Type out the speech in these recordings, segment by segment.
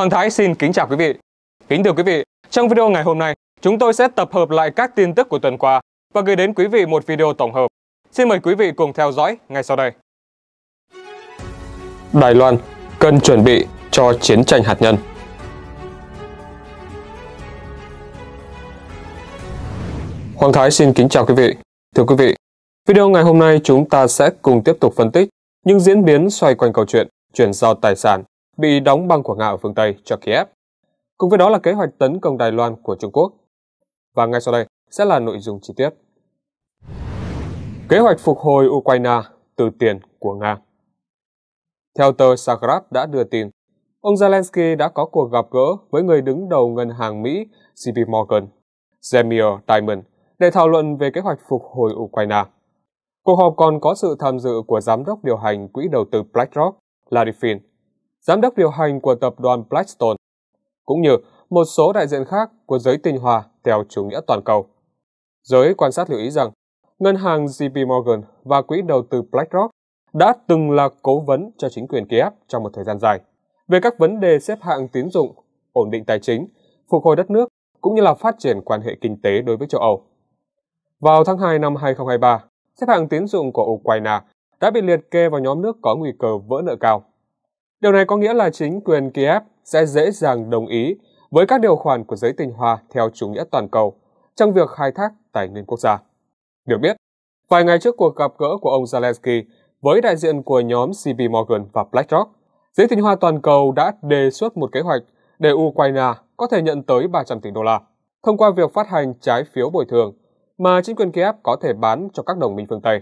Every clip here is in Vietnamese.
Hoàng Thái xin kính chào quý vị. Kính thưa quý vị, trong video ngày hôm nay, chúng tôi sẽ tập hợp lại các tin tức của tuần qua và gửi đến quý vị một video tổng hợp. Xin mời quý vị cùng theo dõi ngay sau đây. Đài Loan cần chuẩn bị cho chiến tranh hạt nhân. Hoàng Thái xin kính chào quý vị. Thưa quý vị, video ngày hôm nay chúng ta sẽ cùng tiếp tục phân tích những diễn biến xoay quanh câu chuyện chuyển giao tài sản bị đóng băng của Nga ở phương Tây cho Kiev. Cùng với đó là kế hoạch tấn công Đài Loan của Trung Quốc. Và ngay sau đây sẽ là nội dung chi tiết. Kế hoạch phục hồi Ukraine từ tiền của Nga Theo tờ Sagrad đã đưa tin, ông Zelensky đã có cuộc gặp gỡ với người đứng đầu ngân hàng Mỹ JP Morgan, Jamir Dimon, để thảo luận về kế hoạch phục hồi Ukraine. Cuộc họp còn có sự tham dự của Giám đốc điều hành Quỹ đầu tư BlackRock, Larry finn giám đốc điều hành của tập đoàn Blackstone, cũng như một số đại diện khác của giới tinh hoa theo chủ nghĩa toàn cầu. Giới quan sát lưu ý rằng, ngân hàng JP Morgan và quỹ đầu tư BlackRock đã từng là cố vấn cho chính quyền Kiev trong một thời gian dài về các vấn đề xếp hạng tín dụng, ổn định tài chính, phục hồi đất nước cũng như là phát triển quan hệ kinh tế đối với châu Âu. Vào tháng 2 năm 2023, xếp hạng tín dụng của Ukraine đã bị liệt kê vào nhóm nước có nguy cơ vỡ nợ cao. Điều này có nghĩa là chính quyền Kiev sẽ dễ dàng đồng ý với các điều khoản của giới tình hòa theo chủ nghĩa toàn cầu trong việc khai thác tài nguyên quốc gia. Được biết, vài ngày trước cuộc gặp gỡ của ông Zelensky với đại diện của nhóm JP Morgan và BlackRock, giới tình hòa toàn cầu đã đề xuất một kế hoạch để Ukraine có thể nhận tới 300 tỷ đô la thông qua việc phát hành trái phiếu bồi thường mà chính quyền Kiev có thể bán cho các đồng minh phương Tây.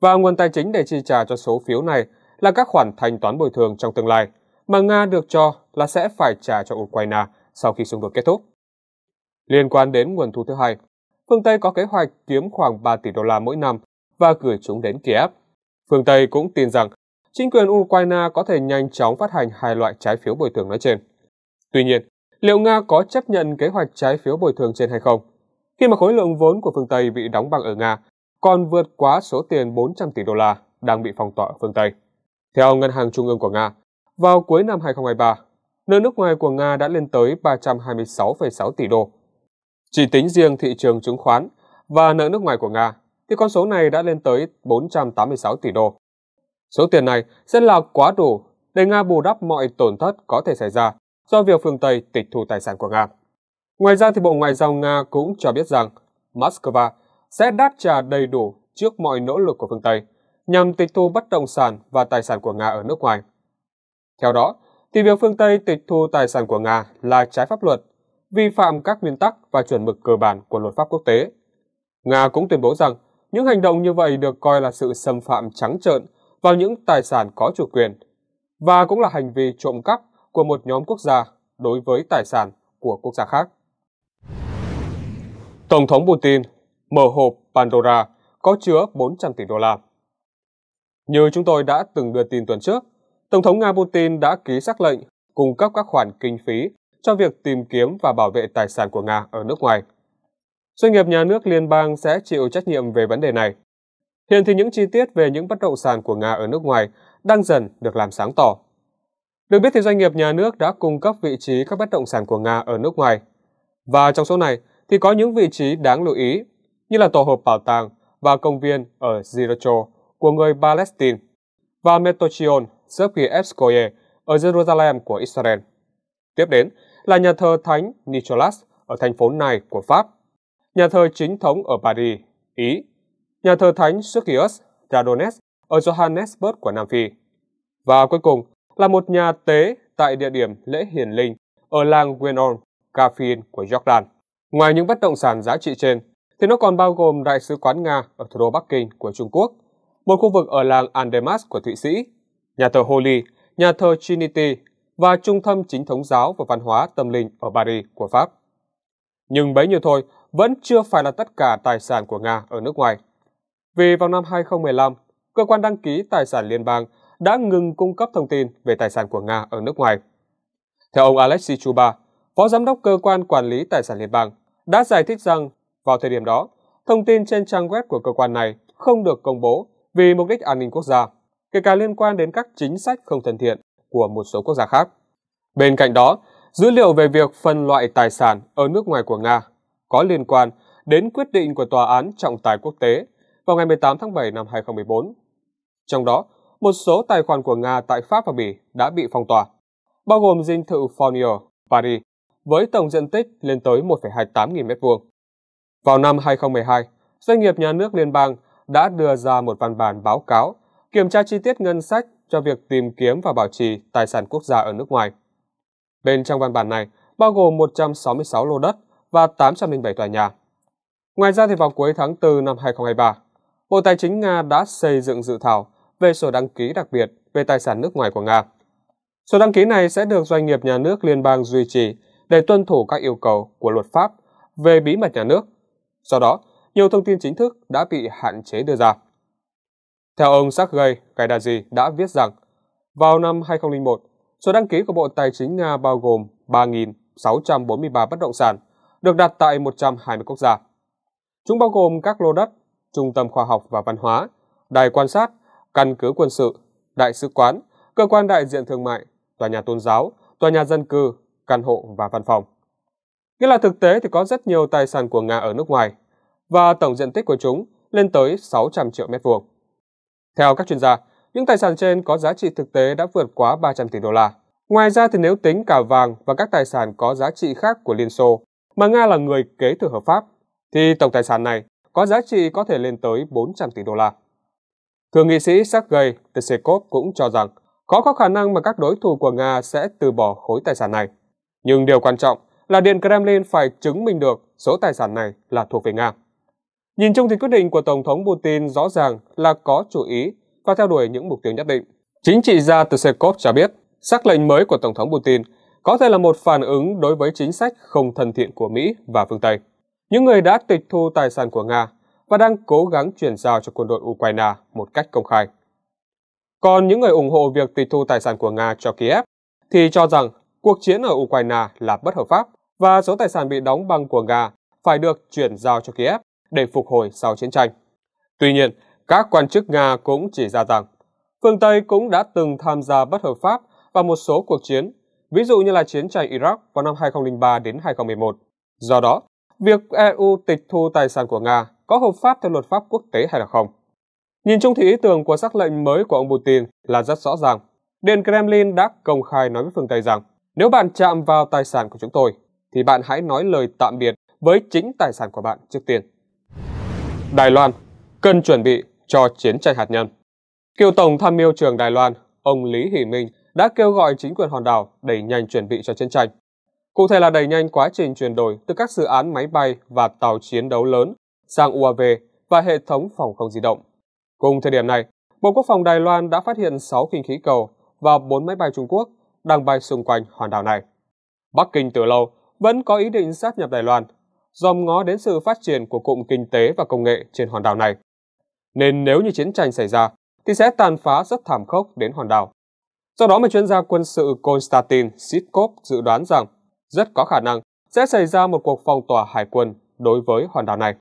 Và nguồn tài chính để chi trả cho số phiếu này là các khoản thanh toán bồi thường trong tương lai mà Nga được cho là sẽ phải trả cho Ukraine sau khi xung đột kết thúc. Liên quan đến nguồn thu thứ hai, phương Tây có kế hoạch kiếm khoảng 3 tỷ đô la mỗi năm và gửi chúng đến Kiev. Phương Tây cũng tin rằng chính quyền Ukraine có thể nhanh chóng phát hành hai loại trái phiếu bồi thường nói trên. Tuy nhiên, liệu Nga có chấp nhận kế hoạch trái phiếu bồi thường trên hay không? Khi mà khối lượng vốn của phương Tây bị đóng băng ở Nga còn vượt quá số tiền 400 tỷ đô la đang bị phong tỏa ở phương Tây. Theo Ngân hàng Trung ương của Nga, vào cuối năm 2023, nợ nước ngoài của Nga đã lên tới 326,6 tỷ đô. Chỉ tính riêng thị trường chứng khoán và nợ nước ngoài của Nga thì con số này đã lên tới 486 tỷ đô. Số tiền này sẽ là quá đủ để Nga bù đắp mọi tổn thất có thể xảy ra do việc phương Tây tịch thu tài sản của Nga. Ngoài ra thì Bộ Ngoại giao Nga cũng cho biết rằng Moscow sẽ đáp trả đầy đủ trước mọi nỗ lực của phương Tây nhằm tịch thu bất động sản và tài sản của Nga ở nước ngoài. Theo đó, thì việc phương Tây tịch thu tài sản của Nga là trái pháp luật, vi phạm các nguyên tắc và chuẩn mực cơ bản của luật pháp quốc tế. Nga cũng tuyên bố rằng những hành động như vậy được coi là sự xâm phạm trắng trợn vào những tài sản có chủ quyền và cũng là hành vi trộm cắp của một nhóm quốc gia đối với tài sản của quốc gia khác. Tổng thống Putin mở hộp Pandora có chứa 400 tỷ đô la. Như chúng tôi đã từng đưa tin tuần trước, Tổng thống Nga Putin đã ký sắc lệnh cung cấp các khoản kinh phí cho việc tìm kiếm và bảo vệ tài sản của Nga ở nước ngoài. Doanh nghiệp nhà nước liên bang sẽ chịu trách nhiệm về vấn đề này. Hiện thì những chi tiết về những bất động sản của Nga ở nước ngoài đang dần được làm sáng tỏ. Được biết thì doanh nghiệp nhà nước đã cung cấp vị trí các bất động sản của Nga ở nước ngoài. Và trong số này thì có những vị trí đáng lưu ý như là tổ hợp bảo tàng và công viên ở Zirocho của người Palestine và Metochion giữa kỳ Escoye ở Jerusalem của Israel. Tiếp đến là nhà thờ Thánh Nicholas ở thành phố này của Pháp, nhà thờ chính thống ở Paris, Ý, nhà thờ Thánh Sergius Radones ở Johannesburg của Nam Phi. Và cuối cùng là một nhà tế tại địa điểm lễ hiền linh ở làng Gwenon, Kafin của Jordan. Ngoài những bất động sản giá trị trên, thì nó còn bao gồm Đại sứ quán Nga ở thủ đô Bắc Kinh của Trung Quốc – một khu vực ở làng Andemas của Thụy Sĩ, nhà thờ Holy, nhà thờ Trinity và trung tâm chính thống giáo và văn hóa tâm linh ở Paris của Pháp. Nhưng bấy nhiêu thôi vẫn chưa phải là tất cả tài sản của Nga ở nước ngoài. Vì vào năm 2015, cơ quan đăng ký tài sản liên bang đã ngừng cung cấp thông tin về tài sản của Nga ở nước ngoài. Theo ông Alexei Chuba, Phó Giám đốc Cơ quan Quản lý Tài sản Liên bang, đã giải thích rằng vào thời điểm đó, thông tin trên trang web của cơ quan này không được công bố vì mục đích an ninh quốc gia, kể cả liên quan đến các chính sách không thân thiện của một số quốc gia khác. Bên cạnh đó, dữ liệu về việc phân loại tài sản ở nước ngoài của Nga có liên quan đến quyết định của Tòa án Trọng tài Quốc tế vào ngày 18 tháng 7 năm 2014. Trong đó, một số tài khoản của Nga tại Pháp và Bỉ đã bị phong tỏa, bao gồm dinh thự Fournier, Paris, với tổng diện tích lên tới 1,28 nghìn mét vuông. Vào năm 2012, doanh nghiệp nhà nước liên bang đã đưa ra một văn bản báo cáo kiểm tra chi tiết ngân sách cho việc tìm kiếm và bảo trì tài sản quốc gia ở nước ngoài. Bên trong văn bản này bao gồm 166 lô đất và 807 tòa nhà. Ngoài ra thì vào cuối tháng 4 năm 2023, Bộ Tài chính Nga đã xây dựng dự thảo về sổ đăng ký đặc biệt về tài sản nước ngoài của Nga. Sổ đăng ký này sẽ được doanh nghiệp nhà nước liên bang duy trì để tuân thủ các yêu cầu của luật pháp về bí mật nhà nước. Do đó, nhiều thông tin chính thức đã bị hạn chế đưa ra. Theo ông Sergei Gaidari đã viết rằng, vào năm 2001, số đăng ký của Bộ Tài chính Nga bao gồm 3.643 bất động sản, được đặt tại 120 quốc gia. Chúng bao gồm các lô đất, trung tâm khoa học và văn hóa, đài quan sát, căn cứ quân sự, đại sứ quán, cơ quan đại diện thương mại, tòa nhà tôn giáo, tòa nhà dân cư, căn hộ và văn phòng. Nghĩa là thực tế thì có rất nhiều tài sản của Nga ở nước ngoài và tổng diện tích của chúng lên tới 600 triệu mét vuông. Theo các chuyên gia, những tài sản trên có giá trị thực tế đã vượt quá 300 tỷ đô la. Ngoài ra thì nếu tính cả vàng và các tài sản có giá trị khác của Liên Xô mà Nga là người kế thừa hợp pháp, thì tổng tài sản này có giá trị có thể lên tới 400 tỷ đô la. Thượng nghị sĩ Sergei Tsekov cũng cho rằng khó có khả năng mà các đối thủ của Nga sẽ từ bỏ khối tài sản này. Nhưng điều quan trọng là Điện Kremlin phải chứng minh được số tài sản này là thuộc về Nga. Nhìn chung thì quyết định của Tổng thống Putin rõ ràng là có chủ ý và theo đuổi những mục tiêu nhất định. Chính trị gia Tsekov cho biết, sắc lệnh mới của Tổng thống Putin có thể là một phản ứng đối với chính sách không thân thiện của Mỹ và phương Tây. Những người đã tịch thu tài sản của Nga và đang cố gắng chuyển giao cho quân đội Ukraine một cách công khai. Còn những người ủng hộ việc tịch thu tài sản của Nga cho Kiev thì cho rằng cuộc chiến ở Ukraine là bất hợp pháp và số tài sản bị đóng băng của Nga phải được chuyển giao cho Kiev để phục hồi sau chiến tranh. Tuy nhiên, các quan chức Nga cũng chỉ ra rằng phương Tây cũng đã từng tham gia bất hợp pháp vào một số cuộc chiến, ví dụ như là chiến tranh Iraq vào năm 2003 đến 2011. Do đó, việc EU tịch thu tài sản của Nga có hợp pháp theo luật pháp quốc tế hay là không? Nhìn chung thì ý tưởng của sắc lệnh mới của ông Putin là rất rõ ràng. Điện Kremlin đã công khai nói với phương Tây rằng nếu bạn chạm vào tài sản của chúng tôi, thì bạn hãy nói lời tạm biệt với chính tài sản của bạn trước tiên. Đài Loan cần chuẩn bị cho chiến tranh hạt nhân. Cựu Tổng tham mưu trưởng Đài Loan, ông Lý Hỷ Minh đã kêu gọi chính quyền hòn đảo đẩy nhanh chuẩn bị cho chiến tranh. Cụ thể là đẩy nhanh quá trình chuyển đổi từ các dự án máy bay và tàu chiến đấu lớn sang UAV và hệ thống phòng không di động. Cùng thời điểm này, Bộ Quốc phòng Đài Loan đã phát hiện 6 khinh khí cầu và 4 máy bay Trung Quốc đang bay xung quanh hòn đảo này. Bắc Kinh từ lâu vẫn có ý định sát nhập Đài Loan dòm ngó đến sự phát triển của cụm kinh tế và công nghệ trên hòn đảo này. Nên nếu như chiến tranh xảy ra, thì sẽ tàn phá rất thảm khốc đến hòn đảo. Do đó mà chuyên gia quân sự Konstantin Sitkov dự đoán rằng rất có khả năng sẽ xảy ra một cuộc phong tỏa hải quân đối với hòn đảo này.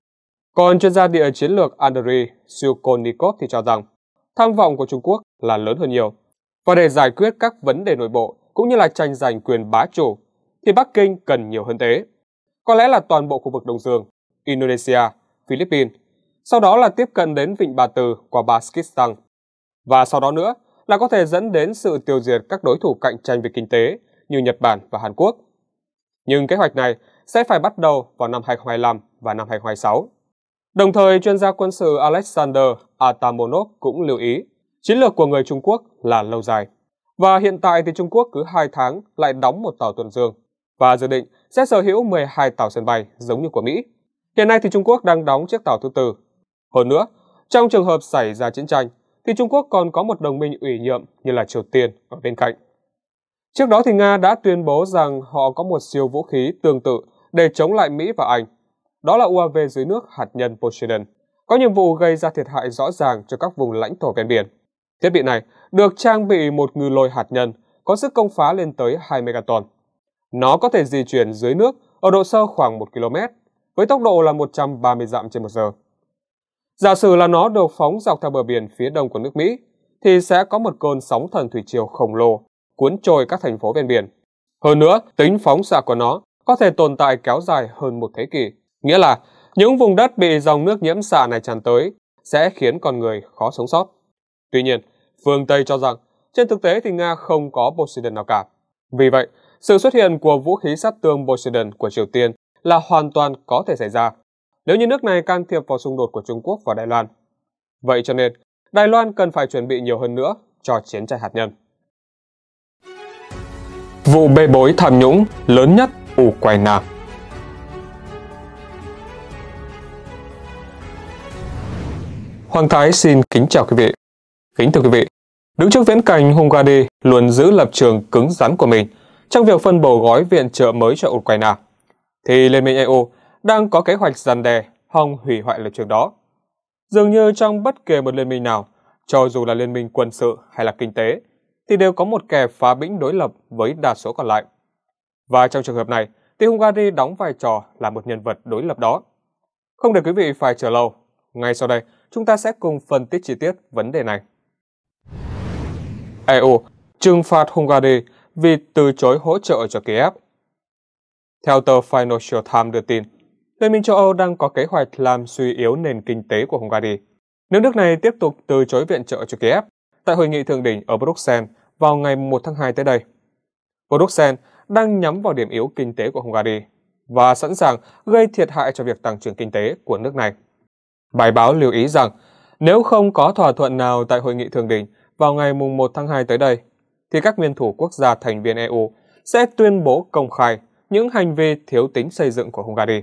Còn chuyên gia địa chiến lược Andrei Syukonikov thì cho rằng tham vọng của Trung Quốc là lớn hơn nhiều. Và để giải quyết các vấn đề nội bộ cũng như là tranh giành quyền bá chủ thì Bắc Kinh cần nhiều hơn thế có lẽ là toàn bộ khu vực Đông Dương, Indonesia, Philippines, sau đó là tiếp cận đến Vịnh Bà Từ qua Pakistan. Và sau đó nữa là có thể dẫn đến sự tiêu diệt các đối thủ cạnh tranh về kinh tế như Nhật Bản và Hàn Quốc. Nhưng kế hoạch này sẽ phải bắt đầu vào năm 2025 và năm 2026. Đồng thời, chuyên gia quân sự Alexander Atamonov cũng lưu ý, chiến lược của người Trung Quốc là lâu dài. Và hiện tại thì Trung Quốc cứ 2 tháng lại đóng một tàu tuần dương và dự định sẽ sở hữu 12 tàu sân bay giống như của Mỹ. Hiện nay thì Trung Quốc đang đóng chiếc tàu thứ tư. Hơn nữa, trong trường hợp xảy ra chiến tranh thì Trung Quốc còn có một đồng minh ủy nhiệm như là Triều Tiên ở bên cạnh. Trước đó thì Nga đã tuyên bố rằng họ có một siêu vũ khí tương tự để chống lại Mỹ và Anh. Đó là UAV dưới nước hạt nhân Poseidon, có nhiệm vụ gây ra thiệt hại rõ ràng cho các vùng lãnh thổ ven biển. Thiết bị này được trang bị một ngư lôi hạt nhân có sức công phá lên tới 2 megaton. Nó có thể di chuyển dưới nước ở độ sâu khoảng 1 km, với tốc độ là 130 dặm trên một giờ. Giả sử là nó được phóng dọc theo bờ biển phía đông của nước Mỹ, thì sẽ có một cơn sóng thần thủy triều khổng lồ cuốn trôi các thành phố ven biển. Hơn nữa, tính phóng xạ của nó có thể tồn tại kéo dài hơn một thế kỷ. Nghĩa là những vùng đất bị dòng nước nhiễm xạ này tràn tới sẽ khiến con người khó sống sót. Tuy nhiên, phương Tây cho rằng trên thực tế thì Nga không có Poseidon nào cả. Vì vậy, sự xuất hiện của vũ khí sát thương Poseidon của Triều Tiên là hoàn toàn có thể xảy ra nếu như nước này can thiệp vào xung đột của Trung Quốc và Đài Loan. Vậy cho nên, Đài Loan cần phải chuẩn bị nhiều hơn nữa cho chiến tranh hạt nhân. Vụ bê bối tham nhũng lớn nhất Ukraine Hoàng Thái xin kính chào quý vị. Kính thưa quý vị, đứng trước viễn cảnh Hungary luôn giữ lập trường cứng rắn của mình trong việc phân bổ gói viện trợ mới cho Ukraine, thì Liên minh EU đang có kế hoạch dàn đe, hòng hủy hoại lập trường đó. Dường như trong bất kỳ một liên minh nào, cho dù là liên minh quân sự hay là kinh tế, thì đều có một kẻ phá bĩnh đối lập với đa số còn lại. Và trong trường hợp này, thì Hungary đóng vai trò là một nhân vật đối lập đó. Không để quý vị phải chờ lâu, ngay sau đây chúng ta sẽ cùng phân tích chi tiết vấn đề này. EU trừng phạt Hungary vì từ chối hỗ trợ cho Kiev. Theo tờ Financial Times đưa tin, Liên minh châu Âu đang có kế hoạch làm suy yếu nền kinh tế của Hungary. Nếu nước này tiếp tục từ chối viện trợ cho Kiev tại hội nghị thượng đỉnh ở Bruxelles vào ngày 1 tháng 2 tới đây, Bruxelles đang nhắm vào điểm yếu kinh tế của Hungary và sẵn sàng gây thiệt hại cho việc tăng trưởng kinh tế của nước này. Bài báo lưu ý rằng nếu không có thỏa thuận nào tại hội nghị thượng đỉnh vào ngày 1 tháng 2 tới đây, thì các nguyên thủ quốc gia thành viên EU sẽ tuyên bố công khai những hành vi thiếu tính xây dựng của Hungary.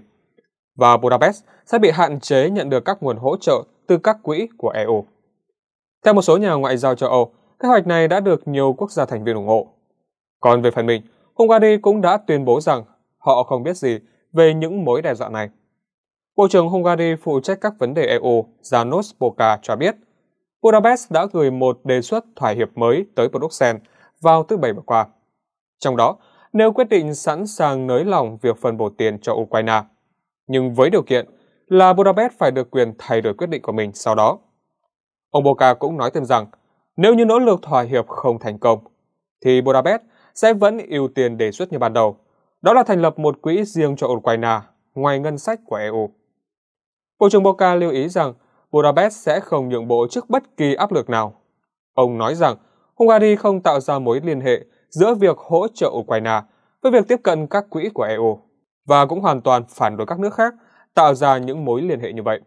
Và Budapest sẽ bị hạn chế nhận được các nguồn hỗ trợ từ các quỹ của EU. Theo một số nhà ngoại giao châu Âu, kế hoạch này đã được nhiều quốc gia thành viên ủng hộ. Còn về phần mình, Hungary cũng đã tuyên bố rằng họ không biết gì về những mối đe dọa này. Bộ trưởng Hungary phụ trách các vấn đề EU Janos Boka cho biết, Budapest đã gửi một đề xuất thỏa hiệp mới tới Bruxelles vào thứ Bảy vừa qua. Trong đó, nếu quyết định sẵn sàng nới lỏng việc phân bổ tiền cho Ukraine, nhưng với điều kiện là Budapest phải được quyền thay đổi quyết định của mình sau đó. Ông Boca cũng nói thêm rằng, nếu như nỗ lực thỏa hiệp không thành công, thì Budapest sẽ vẫn ưu tiên đề xuất như ban đầu, đó là thành lập một quỹ riêng cho Ukraine ngoài ngân sách của EU. Bộ trưởng Boca lưu ý rằng Budapest sẽ không nhượng bộ trước bất kỳ áp lực nào. Ông nói rằng Hungary không tạo ra mối liên hệ giữa việc hỗ trợ Ukraine với việc tiếp cận các quỹ của EU và cũng hoàn toàn phản đối các nước khác tạo ra những mối liên hệ như vậy.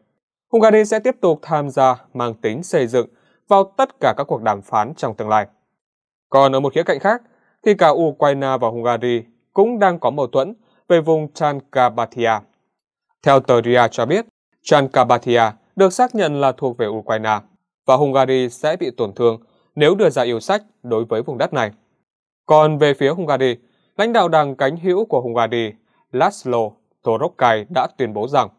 Hungary sẽ tiếp tục tham gia mang tính xây dựng vào tất cả các cuộc đàm phán trong tương lai. Còn ở một khía cạnh khác, thì cả Ukraine và Hungary cũng đang có mâu thuẫn về vùng Transcarpathia. Theo tờ RIA cho biết, Transcarpathia được xác nhận là thuộc về Ukraine và Hungary sẽ bị tổn thương nếu đưa ra yêu sách đối với vùng đất này. Còn về phía Hungary, lãnh đạo đảng cánh hữu của Hungary Laszlo Torokay đã tuyên bố rằng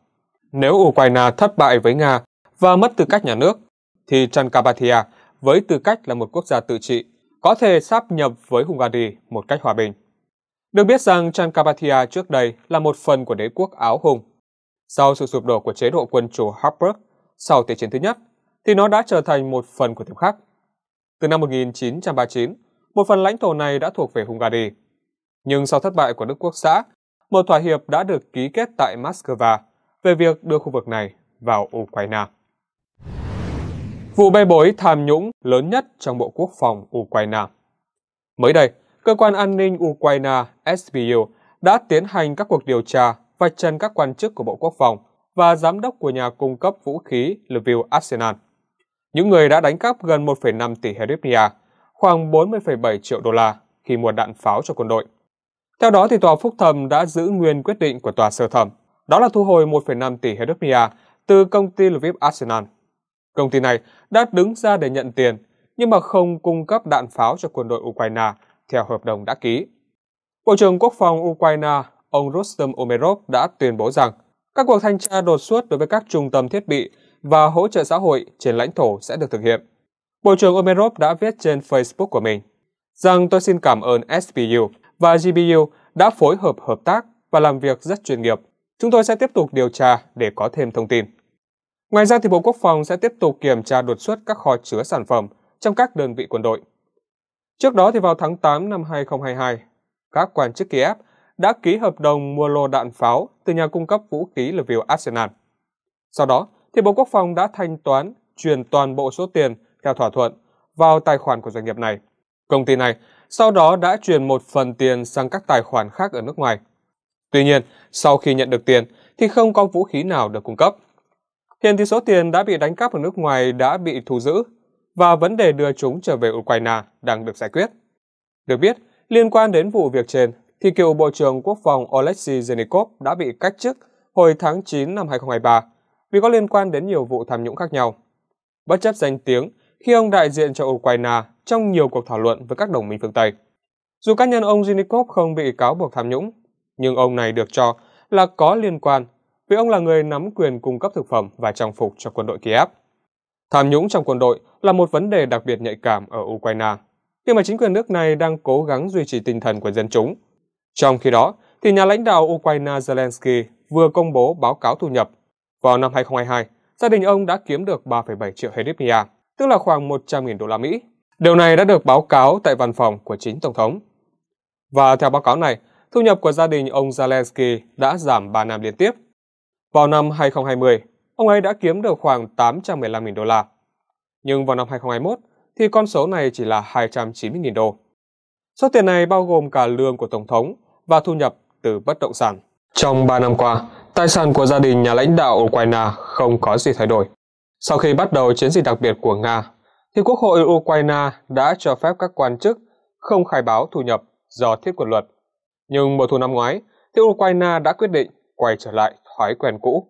nếu Ukraine thất bại với Nga và mất tư cách nhà nước, thì Transcarpathia với tư cách là một quốc gia tự trị có thể sáp nhập với Hungary một cách hòa bình. Được biết rằng Transcarpathia trước đây là một phần của đế quốc Áo Hùng. Sau sự sụp đổ của chế độ quân chủ Habsburg sau Thế chiến thứ nhất, thì nó đã trở thành một phần của tiệm khắc. Từ năm 1939, một phần lãnh thổ này đã thuộc về Hungary. Nhưng sau thất bại của Đức Quốc xã, một thỏa hiệp đã được ký kết tại Moscow về việc đưa khu vực này vào Ukraine. Vụ bê bối tham nhũng lớn nhất trong Bộ Quốc phòng Ukraine Mới đây, cơ quan an ninh Ukraine SBU đã tiến hành các cuộc điều tra vạch trần các quan chức của Bộ Quốc phòng và giám đốc của nhà cung cấp vũ khí Lviv Arsenal những người đã đánh cắp gần 1,5 tỷ hryvnia, khoảng 40,7 triệu đô la khi mua đạn pháo cho quân đội. Theo đó, thì tòa phúc thẩm đã giữ nguyên quyết định của tòa sơ thẩm, đó là thu hồi 1,5 tỷ hryvnia từ công ty Lviv Arsenal. Công ty này đã đứng ra để nhận tiền, nhưng mà không cung cấp đạn pháo cho quân đội Ukraine theo hợp đồng đã ký. Bộ trưởng Quốc phòng Ukraine, ông Rustem Omerov đã tuyên bố rằng các cuộc thanh tra đột xuất đối với các trung tâm thiết bị và hỗ trợ xã hội trên lãnh thổ sẽ được thực hiện. Bộ trưởng Omerov đã viết trên Facebook của mình rằng tôi xin cảm ơn SPU và GBU đã phối hợp hợp tác và làm việc rất chuyên nghiệp. Chúng tôi sẽ tiếp tục điều tra để có thêm thông tin. Ngoài ra thì Bộ Quốc phòng sẽ tiếp tục kiểm tra đột xuất các kho chứa sản phẩm trong các đơn vị quân đội. Trước đó thì vào tháng 8 năm 2022, các quan chức Kiev đã ký hợp đồng mua lô đạn pháo từ nhà cung cấp vũ khí Lviv Arsenal. Sau đó, thì Bộ Quốc phòng đã thanh toán truyền toàn bộ số tiền theo thỏa thuận vào tài khoản của doanh nghiệp này. Công ty này sau đó đã chuyển một phần tiền sang các tài khoản khác ở nước ngoài. Tuy nhiên, sau khi nhận được tiền thì không có vũ khí nào được cung cấp. Hiện thì số tiền đã bị đánh cắp ở nước ngoài đã bị thu giữ và vấn đề đưa chúng trở về Ukraine đang được giải quyết. Được biết, liên quan đến vụ việc trên thì cựu Bộ trưởng Quốc phòng Oleksiy Zhenikov đã bị cách chức hồi tháng 9 năm 2023 vì có liên quan đến nhiều vụ tham nhũng khác nhau. Bất chấp danh tiếng, khi ông đại diện cho Ukraine trong nhiều cuộc thảo luận với các đồng minh phương Tây. Dù cá nhân ông Zynikov không bị cáo buộc tham nhũng, nhưng ông này được cho là có liên quan vì ông là người nắm quyền cung cấp thực phẩm và trang phục cho quân đội Kiev. Tham nhũng trong quân đội là một vấn đề đặc biệt nhạy cảm ở Ukraine, khi mà chính quyền nước này đang cố gắng duy trì tinh thần của dân chúng. Trong khi đó, thì nhà lãnh đạo Ukraine Zelensky vừa công bố báo cáo thu nhập vào năm 2022, gia đình ông đã kiếm được 3,7 triệu hryvnia, tức là khoảng 100.000 đô la Mỹ. Điều này đã được báo cáo tại văn phòng của chính Tổng thống. Và theo báo cáo này, thu nhập của gia đình ông Zelensky đã giảm 3 năm liên tiếp. Vào năm 2020, ông ấy đã kiếm được khoảng 815.000 đô la. Nhưng vào năm 2021 thì con số này chỉ là 290.000 đô. Số tiền này bao gồm cả lương của Tổng thống và thu nhập từ bất động sản. Trong 3 năm qua, Tài sản của gia đình nhà lãnh đạo Ukraine không có gì thay đổi. Sau khi bắt đầu chiến dịch đặc biệt của Nga, thì Quốc hội Ukraine đã cho phép các quan chức không khai báo thu nhập do thiết quân luật. Nhưng mùa thu năm ngoái, thì Ukraine đã quyết định quay trở lại thói quen cũ.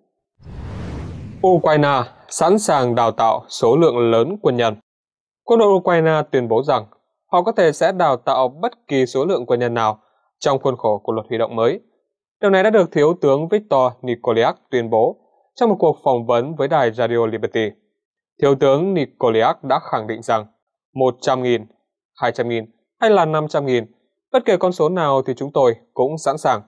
Ukraine sẵn sàng đào tạo số lượng lớn quân nhân. Quân đội Ukraine tuyên bố rằng họ có thể sẽ đào tạo bất kỳ số lượng quân nhân nào trong khuôn khổ của luật huy động mới Điều này đã được Thiếu tướng Viktor Nikoliak tuyên bố trong một cuộc phỏng vấn với đài Radio Liberty. Thiếu tướng Nikoliak đã khẳng định rằng 100.000, 200.000 hay là 500.000, bất kể con số nào thì chúng tôi cũng sẵn sàng.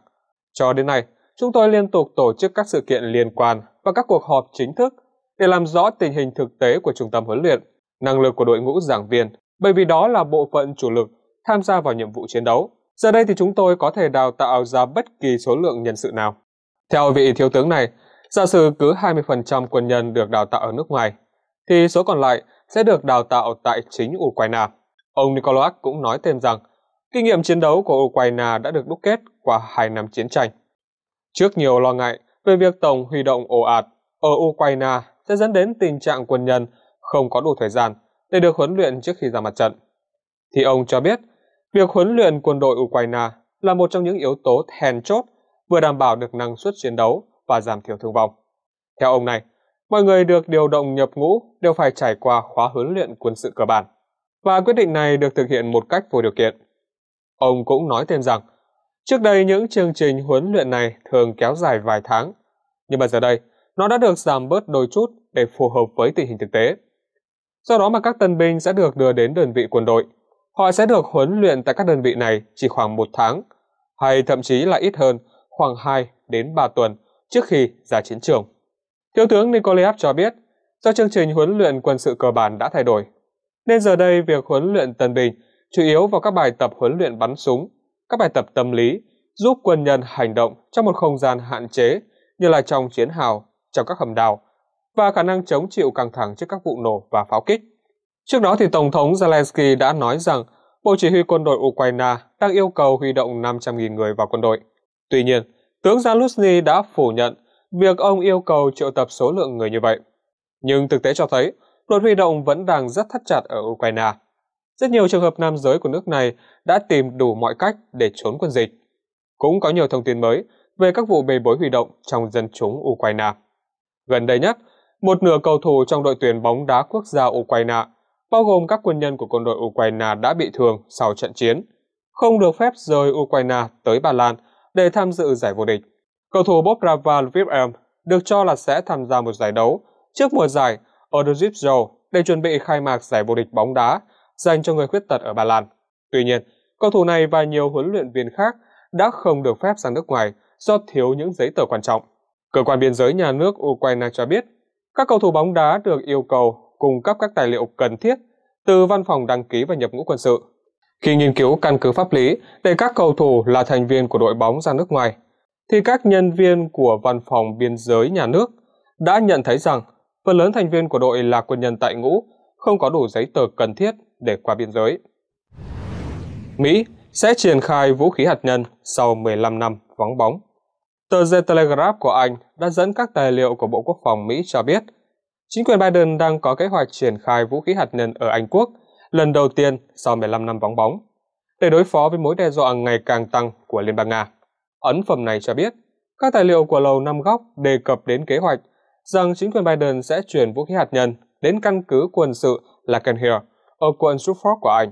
Cho đến nay, chúng tôi liên tục tổ chức các sự kiện liên quan và các cuộc họp chính thức để làm rõ tình hình thực tế của trung tâm huấn luyện, năng lực của đội ngũ giảng viên, bởi vì đó là bộ phận chủ lực tham gia vào nhiệm vụ chiến đấu. Giờ đây thì chúng tôi có thể đào tạo ra bất kỳ số lượng nhân sự nào. Theo vị thiếu tướng này, giả sử cứ 20% quân nhân được đào tạo ở nước ngoài, thì số còn lại sẽ được đào tạo tại chính Ukraine. Ông Nikolaak cũng nói thêm rằng, kinh nghiệm chiến đấu của Ukraine đã được đúc kết qua hai năm chiến tranh. Trước nhiều lo ngại về việc Tổng huy động ồ ạt ở Ukraine sẽ dẫn đến tình trạng quân nhân không có đủ thời gian để được huấn luyện trước khi ra mặt trận. Thì ông cho biết Việc huấn luyện quân đội Ukraine là một trong những yếu tố then chốt vừa đảm bảo được năng suất chiến đấu và giảm thiểu thương vong. Theo ông này, mọi người được điều động nhập ngũ đều phải trải qua khóa huấn luyện quân sự cơ bản, và quyết định này được thực hiện một cách vô điều kiện. Ông cũng nói thêm rằng, trước đây những chương trình huấn luyện này thường kéo dài vài tháng, nhưng mà giờ đây nó đã được giảm bớt đôi chút để phù hợp với tình hình thực tế. Do đó mà các tân binh sẽ được đưa đến đơn vị quân đội Họ sẽ được huấn luyện tại các đơn vị này chỉ khoảng một tháng, hay thậm chí là ít hơn, khoảng 2 đến 3 tuần trước khi ra chiến trường. Thiếu tướng Nikolev cho biết, do chương trình huấn luyện quân sự cơ bản đã thay đổi, nên giờ đây việc huấn luyện tân binh chủ yếu vào các bài tập huấn luyện bắn súng, các bài tập tâm lý giúp quân nhân hành động trong một không gian hạn chế như là trong chiến hào, trong các hầm đào và khả năng chống chịu căng thẳng trước các vụ nổ và pháo kích. Trước đó thì Tổng thống Zelensky đã nói rằng Bộ Chỉ huy quân đội Ukraine đang yêu cầu huy động 500.000 người vào quân đội. Tuy nhiên, tướng Zaluzny đã phủ nhận việc ông yêu cầu triệu tập số lượng người như vậy. Nhưng thực tế cho thấy, luật huy động vẫn đang rất thắt chặt ở Ukraine. Rất nhiều trường hợp nam giới của nước này đã tìm đủ mọi cách để trốn quân dịch. Cũng có nhiều thông tin mới về các vụ bê bối huy động trong dân chúng Ukraine. Gần đây nhất, một nửa cầu thủ trong đội tuyển bóng đá quốc gia Ukraine bao gồm các quân nhân của quân đội Ukraine đã bị thương sau trận chiến, không được phép rời Ukraine tới Ba Lan để tham dự giải vô địch. Cầu thủ Bobrava lviv được cho là sẽ tham gia một giải đấu trước mùa giải ở Dzipro để chuẩn bị khai mạc giải vô địch bóng đá dành cho người khuyết tật ở Ba Lan. Tuy nhiên, cầu thủ này và nhiều huấn luyện viên khác đã không được phép sang nước ngoài do thiếu những giấy tờ quan trọng. Cơ quan biên giới nhà nước Ukraine cho biết, các cầu thủ bóng đá được yêu cầu cung cấp các tài liệu cần thiết từ văn phòng đăng ký và nhập ngũ quân sự. Khi nghiên cứu căn cứ pháp lý để các cầu thủ là thành viên của đội bóng ra nước ngoài, thì các nhân viên của văn phòng biên giới nhà nước đã nhận thấy rằng phần lớn thành viên của đội là quân nhân tại ngũ, không có đủ giấy tờ cần thiết để qua biên giới. Mỹ sẽ triển khai vũ khí hạt nhân sau 15 năm vắng bóng. Tờ The Telegraph của Anh đã dẫn các tài liệu của Bộ Quốc phòng Mỹ cho biết – Chính quyền Biden đang có kế hoạch triển khai vũ khí hạt nhân ở Anh Quốc lần đầu tiên sau 15 năm vắng bóng để đối phó với mối đe dọa ngày càng tăng của Liên bang Nga. Ấn phẩm này cho biết, các tài liệu của Lầu Năm Góc đề cập đến kế hoạch rằng chính quyền Biden sẽ chuyển vũ khí hạt nhân đến căn cứ quân sự là Lakenhill ở quận Suffolk của Anh.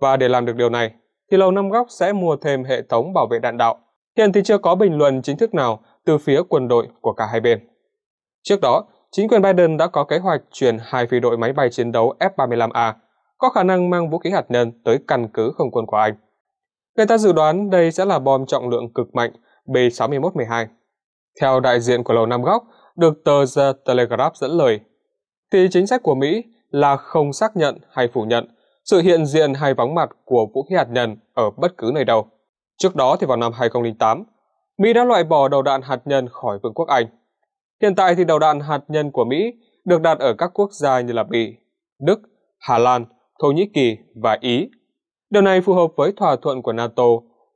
Và để làm được điều này, thì Lầu Năm Góc sẽ mua thêm hệ thống bảo vệ đạn đạo. Hiện thì chưa có bình luận chính thức nào từ phía quân đội của cả hai bên. Trước đó, chính quyền Biden đã có kế hoạch chuyển hai phi đội máy bay chiến đấu F-35A có khả năng mang vũ khí hạt nhân tới căn cứ không quân của Anh. Người ta dự đoán đây sẽ là bom trọng lượng cực mạnh b 61 12 Theo đại diện của Lầu Năm Góc, được tờ The Telegraph dẫn lời, thì chính sách của Mỹ là không xác nhận hay phủ nhận sự hiện diện hay vắng mặt của vũ khí hạt nhân ở bất cứ nơi đâu. Trước đó thì vào năm 2008, Mỹ đã loại bỏ đầu đạn hạt nhân khỏi Vương quốc Anh Hiện tại thì đầu đạn hạt nhân của Mỹ được đặt ở các quốc gia như là Bỉ, Đức, Hà Lan, Thổ Nhĩ Kỳ và Ý. Điều này phù hợp với thỏa thuận của NATO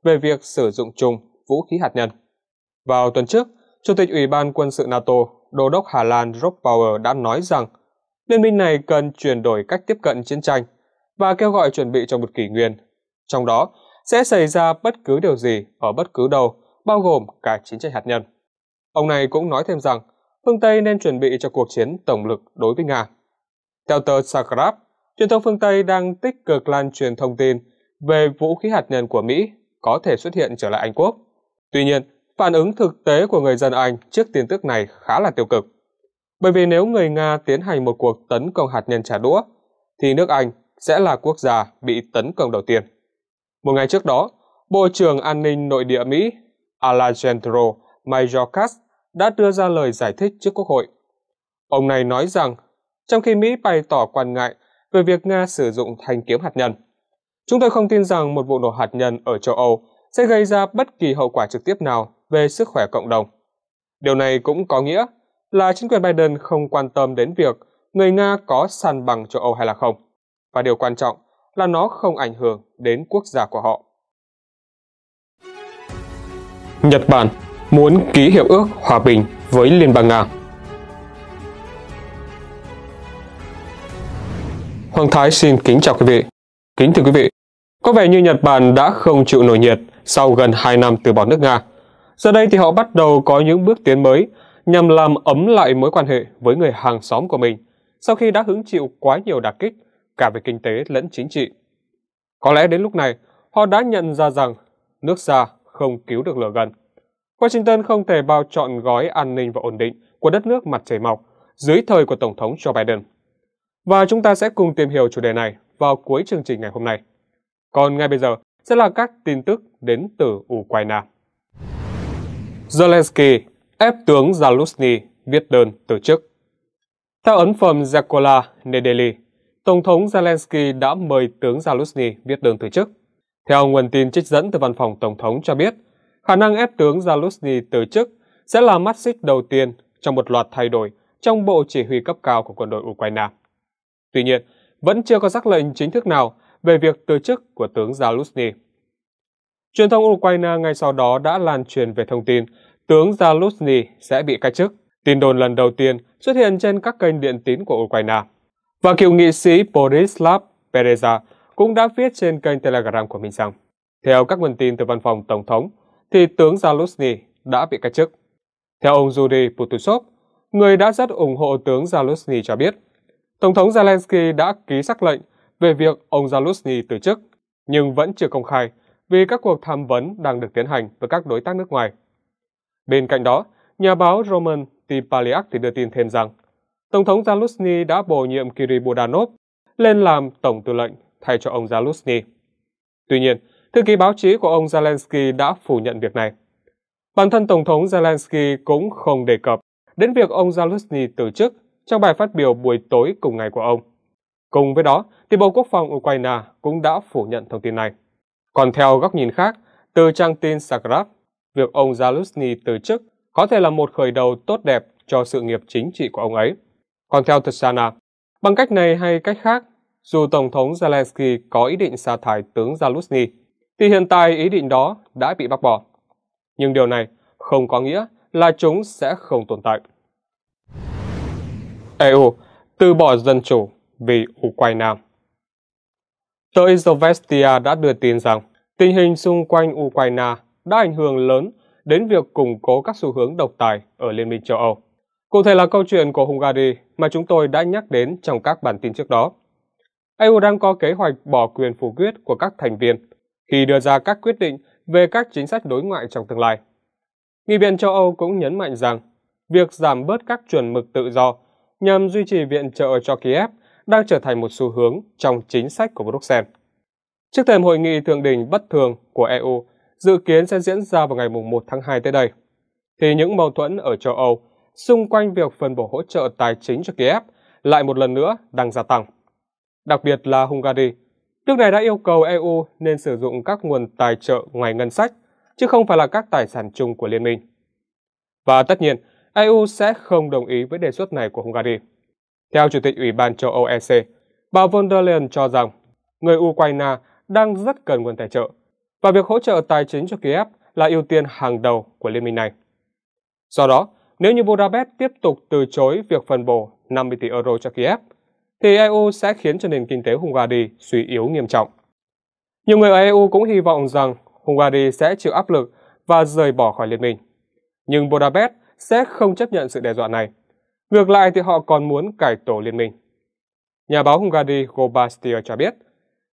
về việc sử dụng chung vũ khí hạt nhân. Vào tuần trước, Chủ tịch Ủy ban quân sự NATO, Đô đốc Hà Lan Rob Bauer đã nói rằng liên minh này cần chuyển đổi cách tiếp cận chiến tranh và kêu gọi chuẩn bị cho một kỷ nguyên. Trong đó, sẽ xảy ra bất cứ điều gì ở bất cứ đâu, bao gồm cả chiến tranh hạt nhân. Ông này cũng nói thêm rằng phương Tây nên chuẩn bị cho cuộc chiến tổng lực đối với Nga. Theo tờ Sagrab, truyền thông phương Tây đang tích cực lan truyền thông tin về vũ khí hạt nhân của Mỹ có thể xuất hiện trở lại Anh Quốc. Tuy nhiên, phản ứng thực tế của người dân Anh trước tin tức này khá là tiêu cực. Bởi vì nếu người Nga tiến hành một cuộc tấn công hạt nhân trả đũa, thì nước Anh sẽ là quốc gia bị tấn công đầu tiên. Một ngày trước đó, Bộ trưởng An ninh Nội địa Mỹ Alejandro Mayorkas đã đưa ra lời giải thích trước Quốc hội. Ông này nói rằng, trong khi Mỹ bày tỏ quan ngại về việc Nga sử dụng thanh kiếm hạt nhân, chúng tôi không tin rằng một vụ nổ hạt nhân ở châu Âu sẽ gây ra bất kỳ hậu quả trực tiếp nào về sức khỏe cộng đồng. Điều này cũng có nghĩa là chính quyền Biden không quan tâm đến việc người Nga có săn bằng châu Âu hay là không. Và điều quan trọng là nó không ảnh hưởng đến quốc gia của họ. Nhật Bản muốn ký hiệp ước hòa bình với Liên bang Nga. Hoàng Thái xin kính chào quý vị. Kính thưa quý vị, có vẻ như Nhật Bản đã không chịu nổi nhiệt sau gần 2 năm từ bỏ nước Nga. Giờ đây thì họ bắt đầu có những bước tiến mới nhằm làm ấm lại mối quan hệ với người hàng xóm của mình sau khi đã hứng chịu quá nhiều đả kích cả về kinh tế lẫn chính trị. Có lẽ đến lúc này, họ đã nhận ra rằng nước xa không cứu được lửa gần. Washington không thể bao chọn gói an ninh và ổn định của đất nước mặt trời mọc dưới thời của Tổng thống Joe Biden. Và chúng ta sẽ cùng tìm hiểu chủ đề này vào cuối chương trình ngày hôm nay. Còn ngay bây giờ sẽ là các tin tức đến từ Ukraine. Zelensky ép tướng Zaluzny viết đơn từ chức. Theo ấn phẩm Zakola Nedeli, Tổng thống Zelensky đã mời tướng Zaluzny viết đơn từ chức. Theo nguồn tin trích dẫn từ văn phòng Tổng thống cho biết, Khả năng ép tướng Zaluzny từ chức sẽ là mắt xích đầu tiên trong một loạt thay đổi trong bộ chỉ huy cấp cao của quân đội Ukraine. Tuy nhiên, vẫn chưa có xác lệnh chính thức nào về việc từ chức của tướng Zaluzny. Truyền thông Ukraine ngay sau đó đã lan truyền về thông tin tướng Zaluzny sẽ bị cách chức. Tin đồn lần đầu tiên xuất hiện trên các kênh điện tín của Ukraine. Và cựu nghị sĩ Borislav Pereza cũng đã viết trên kênh Telegram của mình rằng, theo các nguồn tin từ văn phòng Tổng thống, thì tướng Zaluzny đã bị cách chức. Theo ông Yuri Putusov, người đã rất ủng hộ tướng Zaluzny cho biết, Tổng thống Zelensky đã ký sắc lệnh về việc ông Zaluzny từ chức, nhưng vẫn chưa công khai vì các cuộc tham vấn đang được tiến hành với các đối tác nước ngoài. Bên cạnh đó, nhà báo Roman Tipaliak thì đưa tin thêm rằng, Tổng thống Zaluzny đã bổ nhiệm Kirill Budanov lên làm Tổng tư lệnh thay cho ông Zaluzny. Tuy nhiên, Thư ký báo chí của ông Zelensky đã phủ nhận việc này. Bản thân Tổng thống Zelensky cũng không đề cập đến việc ông Zelensky từ chức trong bài phát biểu buổi tối cùng ngày của ông. Cùng với đó, thì Bộ Quốc phòng Ukraine cũng đã phủ nhận thông tin này. Còn theo góc nhìn khác, từ trang tin Sagrab, việc ông Zelensky từ chức có thể là một khởi đầu tốt đẹp cho sự nghiệp chính trị của ông ấy. Còn theo Tashana, bằng cách này hay cách khác, dù Tổng thống Zelensky có ý định sa thải tướng Zaluzny, thì hiện tại ý định đó đã bị bác bỏ. Nhưng điều này không có nghĩa là chúng sẽ không tồn tại. EU từ bỏ dân chủ vì Ukraine Tờ Izovestia đã đưa tin rằng tình hình xung quanh Ukraine đã ảnh hưởng lớn đến việc củng cố các xu hướng độc tài ở Liên minh châu Âu. Cụ thể là câu chuyện của Hungary mà chúng tôi đã nhắc đến trong các bản tin trước đó. EU đang có kế hoạch bỏ quyền phủ quyết của các thành viên khi đưa ra các quyết định về các chính sách đối ngoại trong tương lai. Nghị viện châu Âu cũng nhấn mạnh rằng việc giảm bớt các chuẩn mực tự do nhằm duy trì viện trợ cho Kiev đang trở thành một xu hướng trong chính sách của Bruxelles. Trước thềm hội nghị thượng đỉnh bất thường của EU dự kiến sẽ diễn ra vào ngày 1 tháng 2 tới đây, thì những mâu thuẫn ở châu Âu xung quanh việc phân bổ hỗ trợ tài chính cho Kiev lại một lần nữa đang gia tăng. Đặc biệt là Hungary, Nước này đã yêu cầu EU nên sử dụng các nguồn tài trợ ngoài ngân sách, chứ không phải là các tài sản chung của liên minh. Và tất nhiên, EU sẽ không đồng ý với đề xuất này của Hungary. Theo Chủ tịch Ủy ban châu Âu EC, bà von der Leyen cho rằng người Ukraine đang rất cần nguồn tài trợ và việc hỗ trợ tài chính cho Kiev là ưu tiên hàng đầu của liên minh này. Do đó, nếu như Budapest tiếp tục từ chối việc phân bổ 50 tỷ euro cho Kiev, thì EU sẽ khiến cho nền kinh tế Hungary suy yếu nghiêm trọng. Nhiều người ở EU cũng hy vọng rằng Hungary sẽ chịu áp lực và rời bỏ khỏi liên minh. Nhưng Budapest sẽ không chấp nhận sự đe dọa này. Ngược lại thì họ còn muốn cải tổ liên minh. Nhà báo Hungary Gobastia cho biết,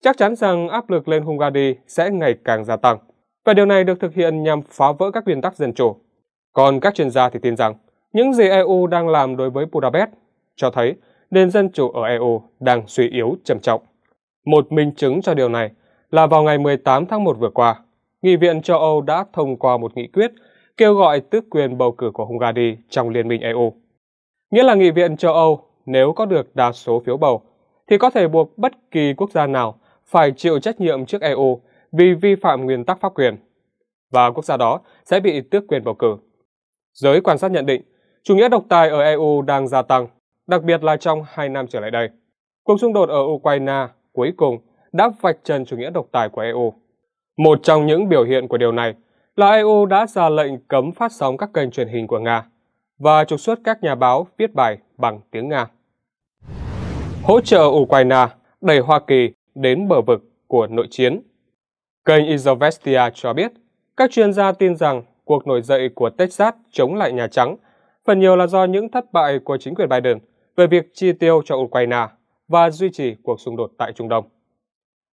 chắc chắn rằng áp lực lên Hungary sẽ ngày càng gia tăng, và điều này được thực hiện nhằm phá vỡ các nguyên tắc dân chủ. Còn các chuyên gia thì tin rằng, những gì EU đang làm đối với Budapest cho thấy nền dân chủ ở EU đang suy yếu trầm trọng. Một minh chứng cho điều này là vào ngày 18 tháng 1 vừa qua, Nghị viện châu Âu đã thông qua một nghị quyết kêu gọi tước quyền bầu cử của Hungary trong Liên minh EU. Nghĩa là Nghị viện châu Âu nếu có được đa số phiếu bầu thì có thể buộc bất kỳ quốc gia nào phải chịu trách nhiệm trước EU vì vi phạm nguyên tắc pháp quyền và quốc gia đó sẽ bị tước quyền bầu cử. Giới quan sát nhận định, chủ nghĩa độc tài ở EU đang gia tăng đặc biệt là trong hai năm trở lại đây. Cuộc xung đột ở Ukraine cuối cùng đã vạch trần chủ nghĩa độc tài của EU. Một trong những biểu hiện của điều này là EU đã ra lệnh cấm phát sóng các kênh truyền hình của Nga và trục xuất các nhà báo viết bài bằng tiếng Nga. Hỗ trợ Ukraine đẩy Hoa Kỳ đến bờ vực của nội chiến. Kênh Izovestia cho biết, các chuyên gia tin rằng cuộc nổi dậy của Texas chống lại Nhà Trắng phần nhiều là do những thất bại của chính quyền Biden – về việc chi tiêu cho Ukraine và duy trì cuộc xung đột tại Trung Đông.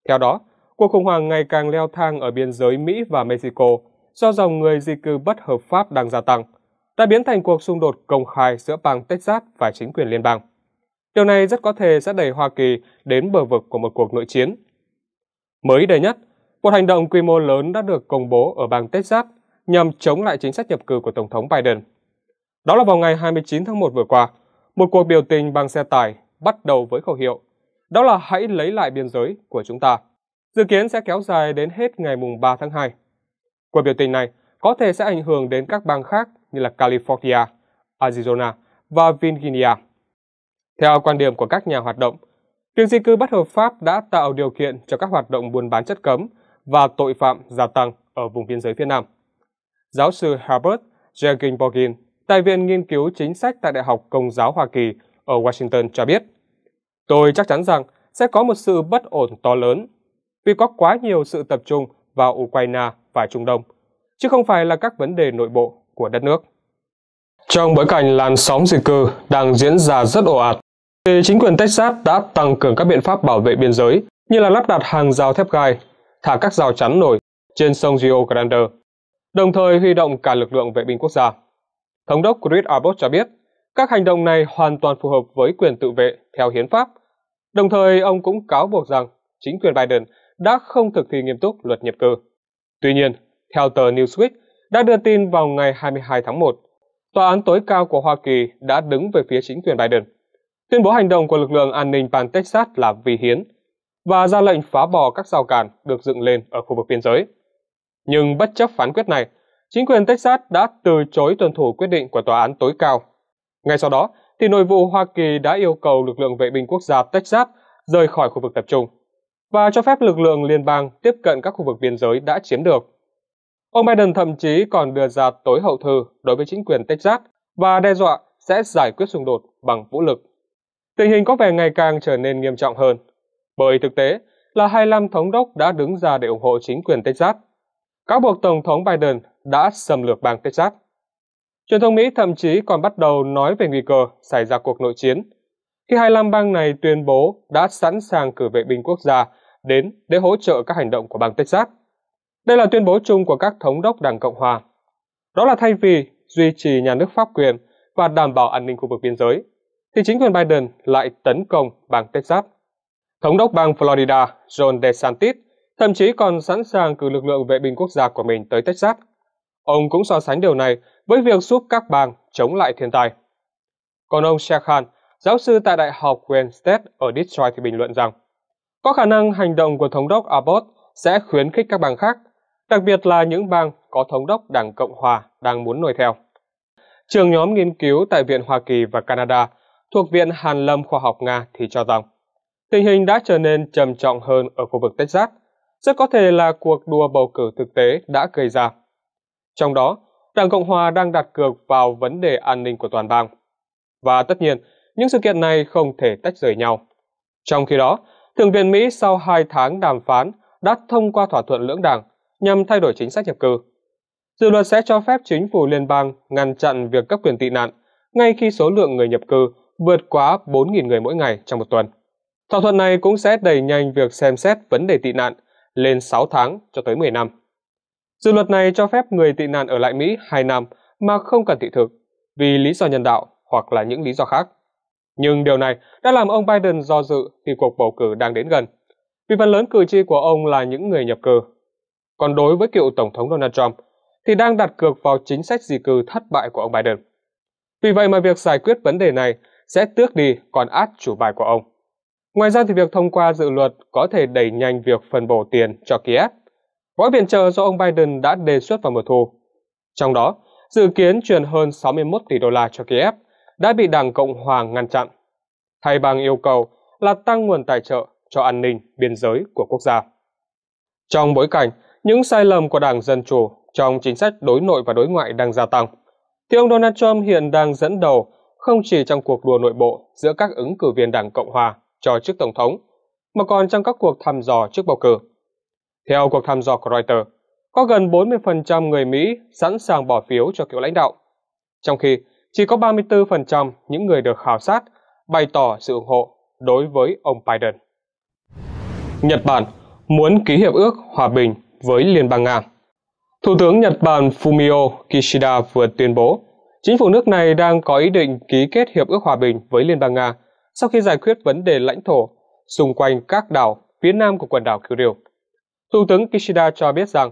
Theo đó, cuộc khủng hoảng ngày càng leo thang ở biên giới Mỹ và Mexico do dòng người di cư bất hợp pháp đang gia tăng, đã biến thành cuộc xung đột công khai giữa bang Texas và chính quyền liên bang. Điều này rất có thể sẽ đẩy Hoa Kỳ đến bờ vực của một cuộc nội chiến. Mới đây nhất, một hành động quy mô lớn đã được công bố ở bang Texas nhằm chống lại chính sách nhập cư của Tổng thống Biden. Đó là vào ngày 29 tháng 1 vừa qua, một cuộc biểu tình bằng xe tải bắt đầu với khẩu hiệu đó là hãy lấy lại biên giới của chúng ta. Dự kiến sẽ kéo dài đến hết ngày mùng 3 tháng 2. Cuộc biểu tình này có thể sẽ ảnh hưởng đến các bang khác như là California, Arizona và Virginia. Theo quan điểm của các nhà hoạt động, Việc di cư bất hợp pháp đã tạo điều kiện cho các hoạt động buôn bán chất cấm và tội phạm gia tăng ở vùng biên giới phía Nam. Giáo sư Herbert Jenkins Tài viên Nghiên cứu Chính sách tại Đại học Công giáo Hoa Kỳ ở Washington cho biết, Tôi chắc chắn rằng sẽ có một sự bất ổn to lớn vì có quá nhiều sự tập trung vào Ukraine và Trung Đông, chứ không phải là các vấn đề nội bộ của đất nước. Trong bối cảnh làn sóng di cư đang diễn ra rất ồ ạt, thì chính quyền Texas đã tăng cường các biện pháp bảo vệ biên giới như là lắp đặt hàng rào thép gai, thả các rào chắn nổi trên sông Rio Grande, đồng thời huy động cả lực lượng vệ binh quốc gia. Thống đốc Chris Abbott cho biết, các hành động này hoàn toàn phù hợp với quyền tự vệ theo hiến pháp. Đồng thời, ông cũng cáo buộc rằng chính quyền Biden đã không thực thi nghiêm túc luật nhập cư. Tuy nhiên, theo tờ Newsweek đã đưa tin vào ngày 22 tháng 1, Tòa án tối cao của Hoa Kỳ đã đứng về phía chính quyền Biden, tuyên bố hành động của lực lượng an ninh bang Texas là vi hiến và ra lệnh phá bỏ các rào cản được dựng lên ở khu vực biên giới. Nhưng bất chấp phán quyết này, chính quyền Texas đã từ chối tuân thủ quyết định của tòa án tối cao. Ngay sau đó, thì nội vụ Hoa Kỳ đã yêu cầu lực lượng vệ binh quốc gia Texas rời khỏi khu vực tập trung và cho phép lực lượng liên bang tiếp cận các khu vực biên giới đã chiếm được. Ông Biden thậm chí còn đưa ra tối hậu thư đối với chính quyền Texas và đe dọa sẽ giải quyết xung đột bằng vũ lực. Tình hình có vẻ ngày càng trở nên nghiêm trọng hơn, bởi thực tế là 25 thống đốc đã đứng ra để ủng hộ chính quyền Texas. Cáo buộc Tổng thống Biden đã xâm lược bang Texas. Truyền thông Mỹ thậm chí còn bắt đầu nói về nguy cơ xảy ra cuộc nội chiến, khi 25 bang này tuyên bố đã sẵn sàng cử vệ binh quốc gia đến để hỗ trợ các hành động của bang Texas. Đây là tuyên bố chung của các thống đốc Đảng Cộng Hòa. Đó là thay vì duy trì nhà nước pháp quyền và đảm bảo an ninh khu vực biên giới, thì chính quyền Biden lại tấn công bang Texas. Thống đốc bang Florida John DeSantis thậm chí còn sẵn sàng cử lực lượng vệ binh quốc gia của mình tới Texas Ông cũng so sánh điều này với việc giúp các bang chống lại thiên tai. Còn ông Shekhan, giáo sư tại Đại học Wayne State ở Detroit thì bình luận rằng có khả năng hành động của Thống đốc Abbott sẽ khuyến khích các bang khác, đặc biệt là những bang có Thống đốc Đảng Cộng Hòa đang muốn nuôi theo. Trường nhóm nghiên cứu tại Viện Hoa Kỳ và Canada thuộc Viện Hàn Lâm Khoa học Nga thì cho rằng tình hình đã trở nên trầm trọng hơn ở khu vực Texas, rất có thể là cuộc đua bầu cử thực tế đã gây ra. Trong đó, Đảng Cộng Hòa đang đặt cược vào vấn đề an ninh của toàn bang. Và tất nhiên, những sự kiện này không thể tách rời nhau. Trong khi đó, Thượng viện Mỹ sau 2 tháng đàm phán đã thông qua thỏa thuận lưỡng đảng nhằm thay đổi chính sách nhập cư. Dự luật sẽ cho phép chính phủ liên bang ngăn chặn việc cấp quyền tị nạn ngay khi số lượng người nhập cư vượt quá 4.000 người mỗi ngày trong một tuần. Thỏa thuận này cũng sẽ đẩy nhanh việc xem xét vấn đề tị nạn lên 6 tháng cho tới 10 năm. Dự luật này cho phép người tị nạn ở lại Mỹ 2 năm mà không cần thị thực vì lý do nhân đạo hoặc là những lý do khác. Nhưng điều này đã làm ông Biden do dự khi cuộc bầu cử đang đến gần. Vì phần lớn cử tri của ông là những người nhập cư. Còn đối với cựu Tổng thống Donald Trump thì đang đặt cược vào chính sách di cư thất bại của ông Biden. Vì vậy mà việc giải quyết vấn đề này sẽ tước đi còn át chủ bài của ông. Ngoài ra thì việc thông qua dự luật có thể đẩy nhanh việc phân bổ tiền cho Kiev gói viện trợ do ông Biden đã đề xuất vào mùa thu. Trong đó, dự kiến chuyển hơn 61 tỷ đô la cho Kiev đã bị Đảng Cộng hòa ngăn chặn. Hai bang yêu cầu là tăng nguồn tài trợ cho an ninh biên giới của quốc gia. Trong bối cảnh những sai lầm của Đảng Dân Chủ trong chính sách đối nội và đối ngoại đang gia tăng, thì ông Donald Trump hiện đang dẫn đầu không chỉ trong cuộc đua nội bộ giữa các ứng cử viên Đảng Cộng Hòa cho chức Tổng thống, mà còn trong các cuộc thăm dò trước bầu cử. Theo cuộc thăm dò của Reuters, có gần 40% người Mỹ sẵn sàng bỏ phiếu cho cựu lãnh đạo, trong khi chỉ có 34% những người được khảo sát bày tỏ sự ủng hộ đối với ông Biden. Nhật Bản muốn ký hiệp ước hòa bình với Liên bang Nga. Thủ tướng Nhật Bản Fumio Kishida vừa tuyên bố, chính phủ nước này đang có ý định ký kết hiệp ước hòa bình với Liên bang Nga sau khi giải quyết vấn đề lãnh thổ xung quanh các đảo phía nam của quần đảo Kyrill. Thủ tướng Kishida cho biết rằng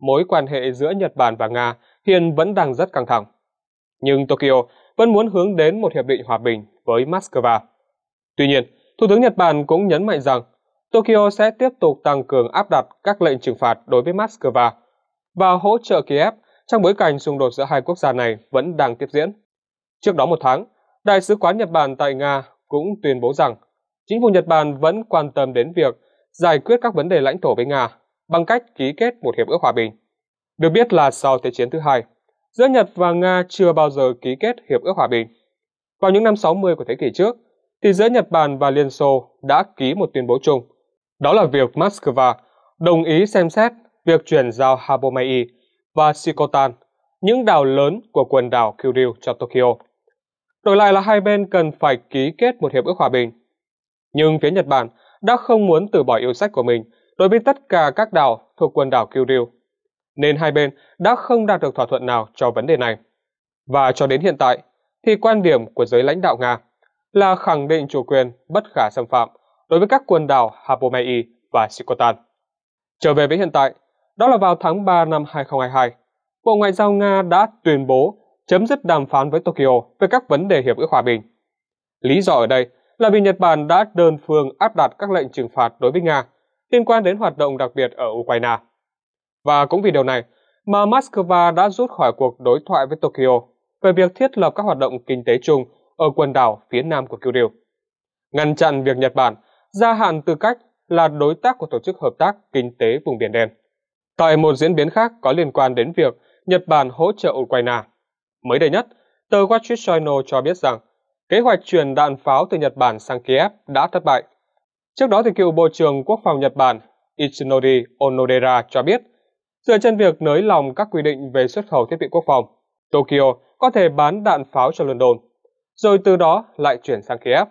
mối quan hệ giữa Nhật Bản và Nga hiện vẫn đang rất căng thẳng. Nhưng Tokyo vẫn muốn hướng đến một hiệp định hòa bình với Moscow. Tuy nhiên, Thủ tướng Nhật Bản cũng nhấn mạnh rằng Tokyo sẽ tiếp tục tăng cường áp đặt các lệnh trừng phạt đối với Moscow và hỗ trợ Kiev trong bối cảnh xung đột giữa hai quốc gia này vẫn đang tiếp diễn. Trước đó một tháng, Đại sứ quán Nhật Bản tại Nga cũng tuyên bố rằng chính phủ Nhật Bản vẫn quan tâm đến việc giải quyết các vấn đề lãnh thổ với Nga bằng cách ký kết một hiệp ước hòa bình. Được biết là sau Thế chiến thứ hai, giữa Nhật và Nga chưa bao giờ ký kết hiệp ước hòa bình. Vào những năm 60 của thế kỷ trước, thì giữa Nhật Bản và Liên Xô đã ký một tuyên bố chung. Đó là việc Moscow đồng ý xem xét việc chuyển giao Habomei và Shikotan, những đảo lớn của quần đảo Kyushu cho Tokyo. Đổi lại là hai bên cần phải ký kết một hiệp ước hòa bình. Nhưng phía Nhật Bản đã không muốn từ bỏ yêu sách của mình đối với tất cả các đảo thuộc quần đảo Kyrill, nên hai bên đã không đạt được thỏa thuận nào cho vấn đề này. Và cho đến hiện tại, thì quan điểm của giới lãnh đạo Nga là khẳng định chủ quyền bất khả xâm phạm đối với các quần đảo Hapomei và Sikotan. Trở về với hiện tại, đó là vào tháng 3 năm 2022, Bộ Ngoại giao Nga đã tuyên bố chấm dứt đàm phán với Tokyo về các vấn đề hiệp ước hòa bình. Lý do ở đây là vì Nhật Bản đã đơn phương áp đặt các lệnh trừng phạt đối với Nga liên quan đến hoạt động đặc biệt ở Ukraine. Và cũng vì điều này mà Moscow đã rút khỏi cuộc đối thoại với Tokyo về việc thiết lập các hoạt động kinh tế chung ở quần đảo phía nam của Kyushu. Ngăn chặn việc Nhật Bản gia hạn tư cách là đối tác của Tổ chức Hợp tác Kinh tế Vùng Biển Đen. Tại một diễn biến khác có liên quan đến việc Nhật Bản hỗ trợ Ukraine. Mới đây nhất, tờ Wall Street Journal cho biết rằng kế hoạch chuyển đạn pháo từ Nhật Bản sang Kiev đã thất bại Trước đó thì cựu Bộ trưởng Quốc phòng Nhật Bản Ichinori Onodera cho biết, dựa trên việc nới lỏng các quy định về xuất khẩu thiết bị quốc phòng, Tokyo có thể bán đạn pháo cho London, rồi từ đó lại chuyển sang Kiev.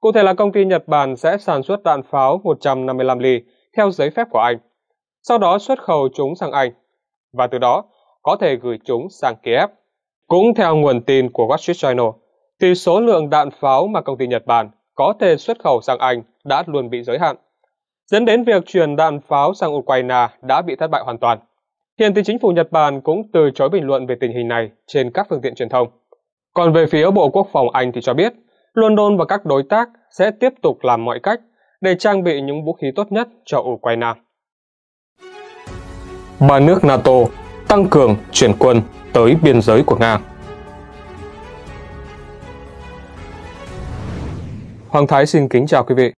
Cụ thể là công ty Nhật Bản sẽ sản xuất đạn pháo 155 ly theo giấy phép của Anh, sau đó xuất khẩu chúng sang Anh, và từ đó có thể gửi chúng sang Kiev. Cũng theo nguồn tin của Wall Street Journal, thì số lượng đạn pháo mà công ty Nhật Bản có thể xuất khẩu sang Anh đã luôn bị giới hạn, dẫn đến việc chuyển đạn pháo sang Ukraine đã bị thất bại hoàn toàn. Hiện thì chính phủ Nhật Bản cũng từ chối bình luận về tình hình này trên các phương tiện truyền thông. Còn về phía Bộ Quốc phòng Anh thì cho biết, London và các đối tác sẽ tiếp tục làm mọi cách để trang bị những vũ khí tốt nhất cho Ukraine. Ba nước NATO tăng cường chuyển quân tới biên giới của Nga Hoàng Thái xin kính chào quý vị.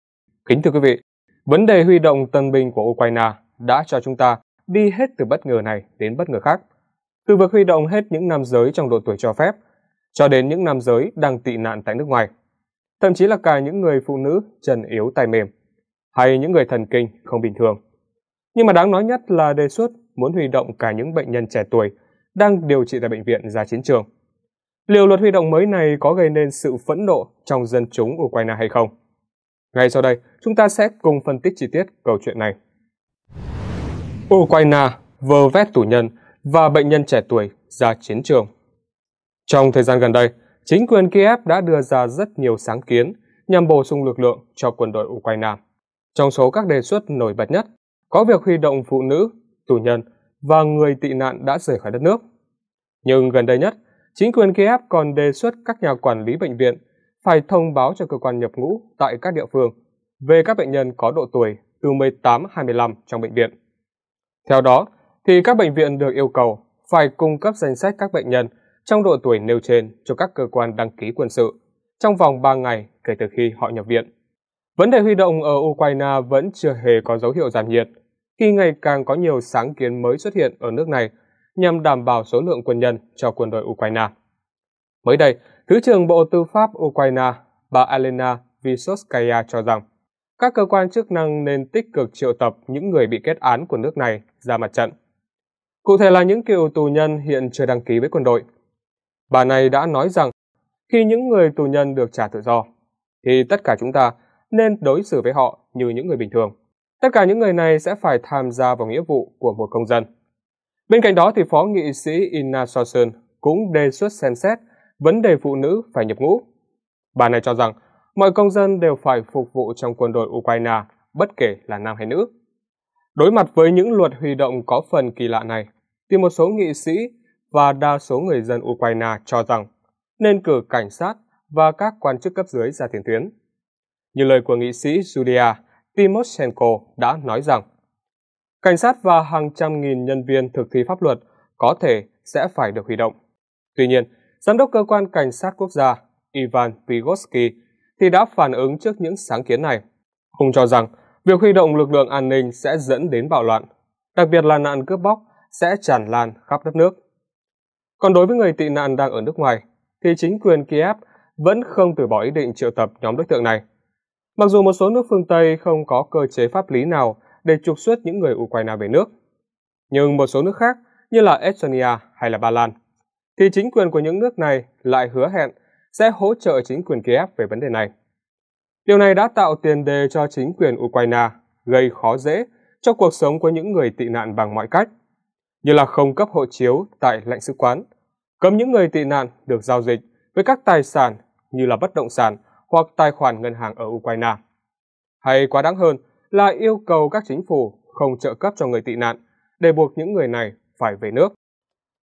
Kính thưa quý vị, vấn đề huy động tân binh của Ukraine đã cho chúng ta đi hết từ bất ngờ này đến bất ngờ khác. Từ việc huy động hết những nam giới trong độ tuổi cho phép, cho đến những nam giới đang tị nạn tại nước ngoài, thậm chí là cả những người phụ nữ trần yếu tay mềm, hay những người thần kinh không bình thường. Nhưng mà đáng nói nhất là đề xuất muốn huy động cả những bệnh nhân trẻ tuổi đang điều trị tại bệnh viện ra chiến trường Liệu luật huy động mới này có gây nên sự phẫn nộ trong dân chúng Ukraine hay không? Ngay sau đây, chúng ta sẽ cùng phân tích chi tiết câu chuyện này. Ukraine vơ vét tù nhân và bệnh nhân trẻ tuổi ra chiến trường. Trong thời gian gần đây, chính quyền Kiev đã đưa ra rất nhiều sáng kiến nhằm bổ sung lực lượng cho quân đội Ukraine. Trong số các đề xuất nổi bật nhất có việc huy động phụ nữ, tù nhân và người tị nạn đã rời khỏi đất nước. Nhưng gần đây nhất, Chính quyền Kiev còn đề xuất các nhà quản lý bệnh viện phải thông báo cho cơ quan nhập ngũ tại các địa phương về các bệnh nhân có độ tuổi từ 18-25 trong bệnh viện. Theo đó, thì các bệnh viện được yêu cầu phải cung cấp danh sách các bệnh nhân trong độ tuổi nêu trên cho các cơ quan đăng ký quân sự trong vòng 3 ngày kể từ khi họ nhập viện. Vấn đề huy động ở Ukraine vẫn chưa hề có dấu hiệu giảm nhiệt, khi ngày càng có nhiều sáng kiến mới xuất hiện ở nước này nhằm đảm bảo số lượng quân nhân cho quân đội Ukraine. Mới đây, Thứ trưởng Bộ Tư pháp Ukraine, bà Elena Vysoskaya cho rằng các cơ quan chức năng nên tích cực triệu tập những người bị kết án của nước này ra mặt trận. Cụ thể là những cựu tù nhân hiện chưa đăng ký với quân đội. Bà này đã nói rằng khi những người tù nhân được trả tự do, thì tất cả chúng ta nên đối xử với họ như những người bình thường. Tất cả những người này sẽ phải tham gia vào nghĩa vụ của một công dân. Bên cạnh đó, thì Phó Nghị sĩ Ina So cũng đề xuất xem xét vấn đề phụ nữ phải nhập ngũ. Bà này cho rằng mọi công dân đều phải phục vụ trong quân đội Ukraine, bất kể là nam hay nữ. Đối mặt với những luật huy động có phần kỳ lạ này, thì một số nghị sĩ và đa số người dân Ukraine cho rằng nên cử cảnh sát và các quan chức cấp dưới ra tiền tuyến. Như lời của nghị sĩ Julia Timoshenko đã nói rằng, cảnh sát và hàng trăm nghìn nhân viên thực thi pháp luật có thể sẽ phải được huy động. Tuy nhiên, Giám đốc Cơ quan Cảnh sát Quốc gia Ivan Vygotsky thì đã phản ứng trước những sáng kiến này. Ông cho rằng việc huy động lực lượng an ninh sẽ dẫn đến bạo loạn, đặc biệt là nạn cướp bóc sẽ tràn lan khắp đất nước. Còn đối với người tị nạn đang ở nước ngoài, thì chính quyền Kiev vẫn không từ bỏ ý định triệu tập nhóm đối tượng này. Mặc dù một số nước phương Tây không có cơ chế pháp lý nào để trục xuất những người Ukraine về nước. Nhưng một số nước khác như là Estonia hay là Ba Lan, thì chính quyền của những nước này lại hứa hẹn sẽ hỗ trợ chính quyền Kiev về vấn đề này. Điều này đã tạo tiền đề cho chính quyền Ukraine gây khó dễ cho cuộc sống của những người tị nạn bằng mọi cách, như là không cấp hộ chiếu tại lãnh sứ quán, cấm những người tị nạn được giao dịch với các tài sản như là bất động sản hoặc tài khoản ngân hàng ở Ukraine. Hay quá đáng hơn là yêu cầu các chính phủ không trợ cấp cho người tị nạn để buộc những người này phải về nước.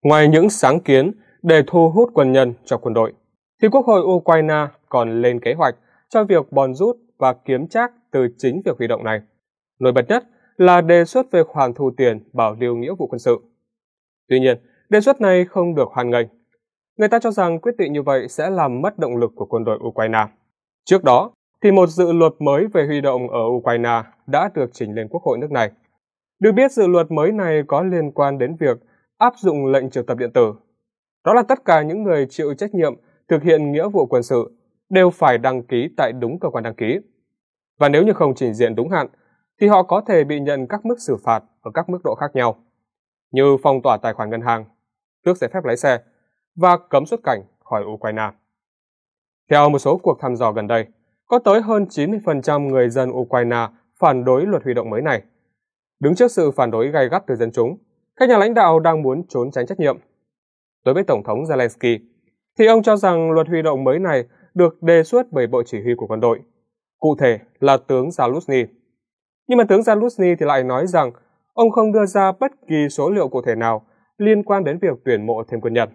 Ngoài những sáng kiến để thu hút quân nhân cho quân đội, thì Quốc hội Ukraine còn lên kế hoạch cho việc bòn rút và kiếm trác từ chính việc huy động này. Nổi bật nhất là đề xuất về khoản thu tiền bảo lưu nghĩa vụ quân sự. Tuy nhiên, đề xuất này không được hoan nghênh. Người ta cho rằng quyết định như vậy sẽ làm mất động lực của quân đội Ukraine. Trước đó, thì một dự luật mới về huy động ở Ukraine đã được trình lên Quốc hội nước này. Được biết dự luật mới này có liên quan đến việc áp dụng lệnh triệu tập điện tử. Đó là tất cả những người chịu trách nhiệm thực hiện nghĩa vụ quân sự đều phải đăng ký tại đúng cơ quan đăng ký. Và nếu như không trình diện đúng hạn, thì họ có thể bị nhận các mức xử phạt ở các mức độ khác nhau, như phong tỏa tài khoản ngân hàng, tước giấy phép lái xe và cấm xuất cảnh khỏi Ukraine. Theo một số cuộc thăm dò gần đây, có tới hơn 90% người dân Ukraine phản đối luật huy động mới này. Đứng trước sự phản đối gay gắt từ dân chúng, các nhà lãnh đạo đang muốn trốn tránh trách nhiệm. Đối với Tổng thống Zelensky, thì ông cho rằng luật huy động mới này được đề xuất bởi Bộ Chỉ huy của quân đội, cụ thể là tướng Zaluzny. Nhưng mà tướng Zaluzny thì lại nói rằng ông không đưa ra bất kỳ số liệu cụ thể nào liên quan đến việc tuyển mộ thêm quân nhân.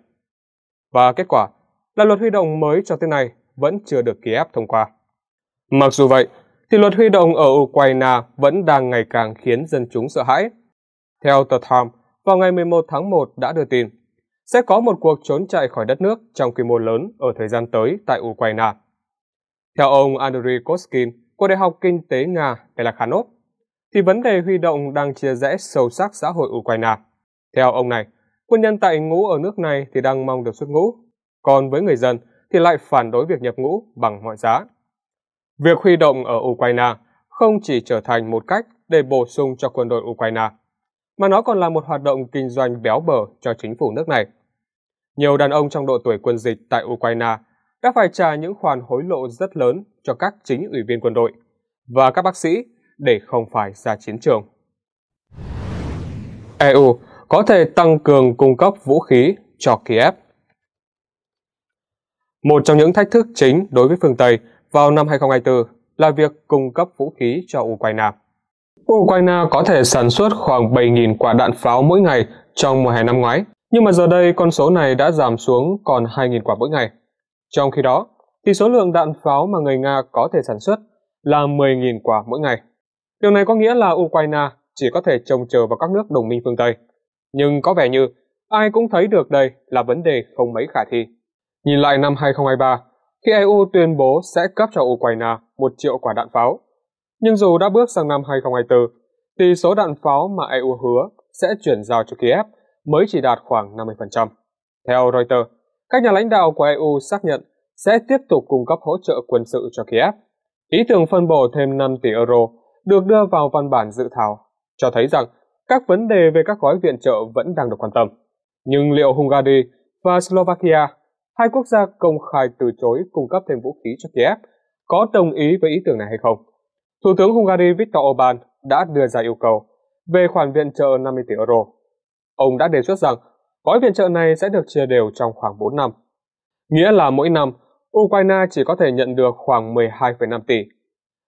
Và kết quả là luật huy động mới cho tới nay vẫn chưa được Kiev thông qua. Mặc dù vậy, thì luật huy động ở Ukraine vẫn đang ngày càng khiến dân chúng sợ hãi. Theo tờ Time, vào ngày 11 tháng 1 đã đưa tin, sẽ có một cuộc trốn chạy khỏi đất nước trong quy mô lớn ở thời gian tới tại Ukraine. Theo ông Andriy Koskin của Đại học Kinh tế Nga Telakhanov, thì vấn đề huy động đang chia rẽ sâu sắc xã hội Ukraine. Theo ông này, quân nhân tại ngũ ở nước này thì đang mong được xuất ngũ, còn với người dân thì lại phản đối việc nhập ngũ bằng mọi giá. Việc huy động ở Ukraine không chỉ trở thành một cách để bổ sung cho quân đội Ukraine, mà nó còn là một hoạt động kinh doanh béo bở cho chính phủ nước này. Nhiều đàn ông trong độ tuổi quân dịch tại Ukraine đã phải trả những khoản hối lộ rất lớn cho các chính ủy viên quân đội và các bác sĩ để không phải ra chiến trường. EU có thể tăng cường cung cấp vũ khí cho Kiev. Một trong những thách thức chính đối với phương Tây vào năm 2024 là việc cung cấp vũ khí cho Ukraine. Ukraine có thể sản xuất khoảng 7.000 quả đạn pháo mỗi ngày trong mùa hè năm ngoái, nhưng mà giờ đây con số này đã giảm xuống còn 2.000 quả mỗi ngày. Trong khi đó, thì số lượng đạn pháo mà người Nga có thể sản xuất là 10.000 quả mỗi ngày. Điều này có nghĩa là Ukraine chỉ có thể trông chờ vào các nước đồng minh phương Tây. Nhưng có vẻ như ai cũng thấy được đây là vấn đề không mấy khả thi. Nhìn lại năm 2023, khi EU tuyên bố sẽ cấp cho Ukraine một triệu quả đạn pháo. Nhưng dù đã bước sang năm 2024, thì số đạn pháo mà EU hứa sẽ chuyển giao cho Kiev mới chỉ đạt khoảng 50%. Theo Reuters, các nhà lãnh đạo của EU xác nhận sẽ tiếp tục cung cấp hỗ trợ quân sự cho Kiev. Ý tưởng phân bổ thêm 5 tỷ euro được đưa vào văn bản dự thảo cho thấy rằng các vấn đề về các gói viện trợ vẫn đang được quan tâm. Nhưng liệu Hungary và Slovakia hai quốc gia công khai từ chối cung cấp thêm vũ khí cho Kiev, có đồng ý với ý tưởng này hay không? Thủ tướng Hungary Viktor Orbán đã đưa ra yêu cầu về khoản viện trợ 50 tỷ euro. Ông đã đề xuất rằng gói viện trợ này sẽ được chia đều trong khoảng 4 năm. Nghĩa là mỗi năm, Ukraine chỉ có thể nhận được khoảng 12,5 tỷ.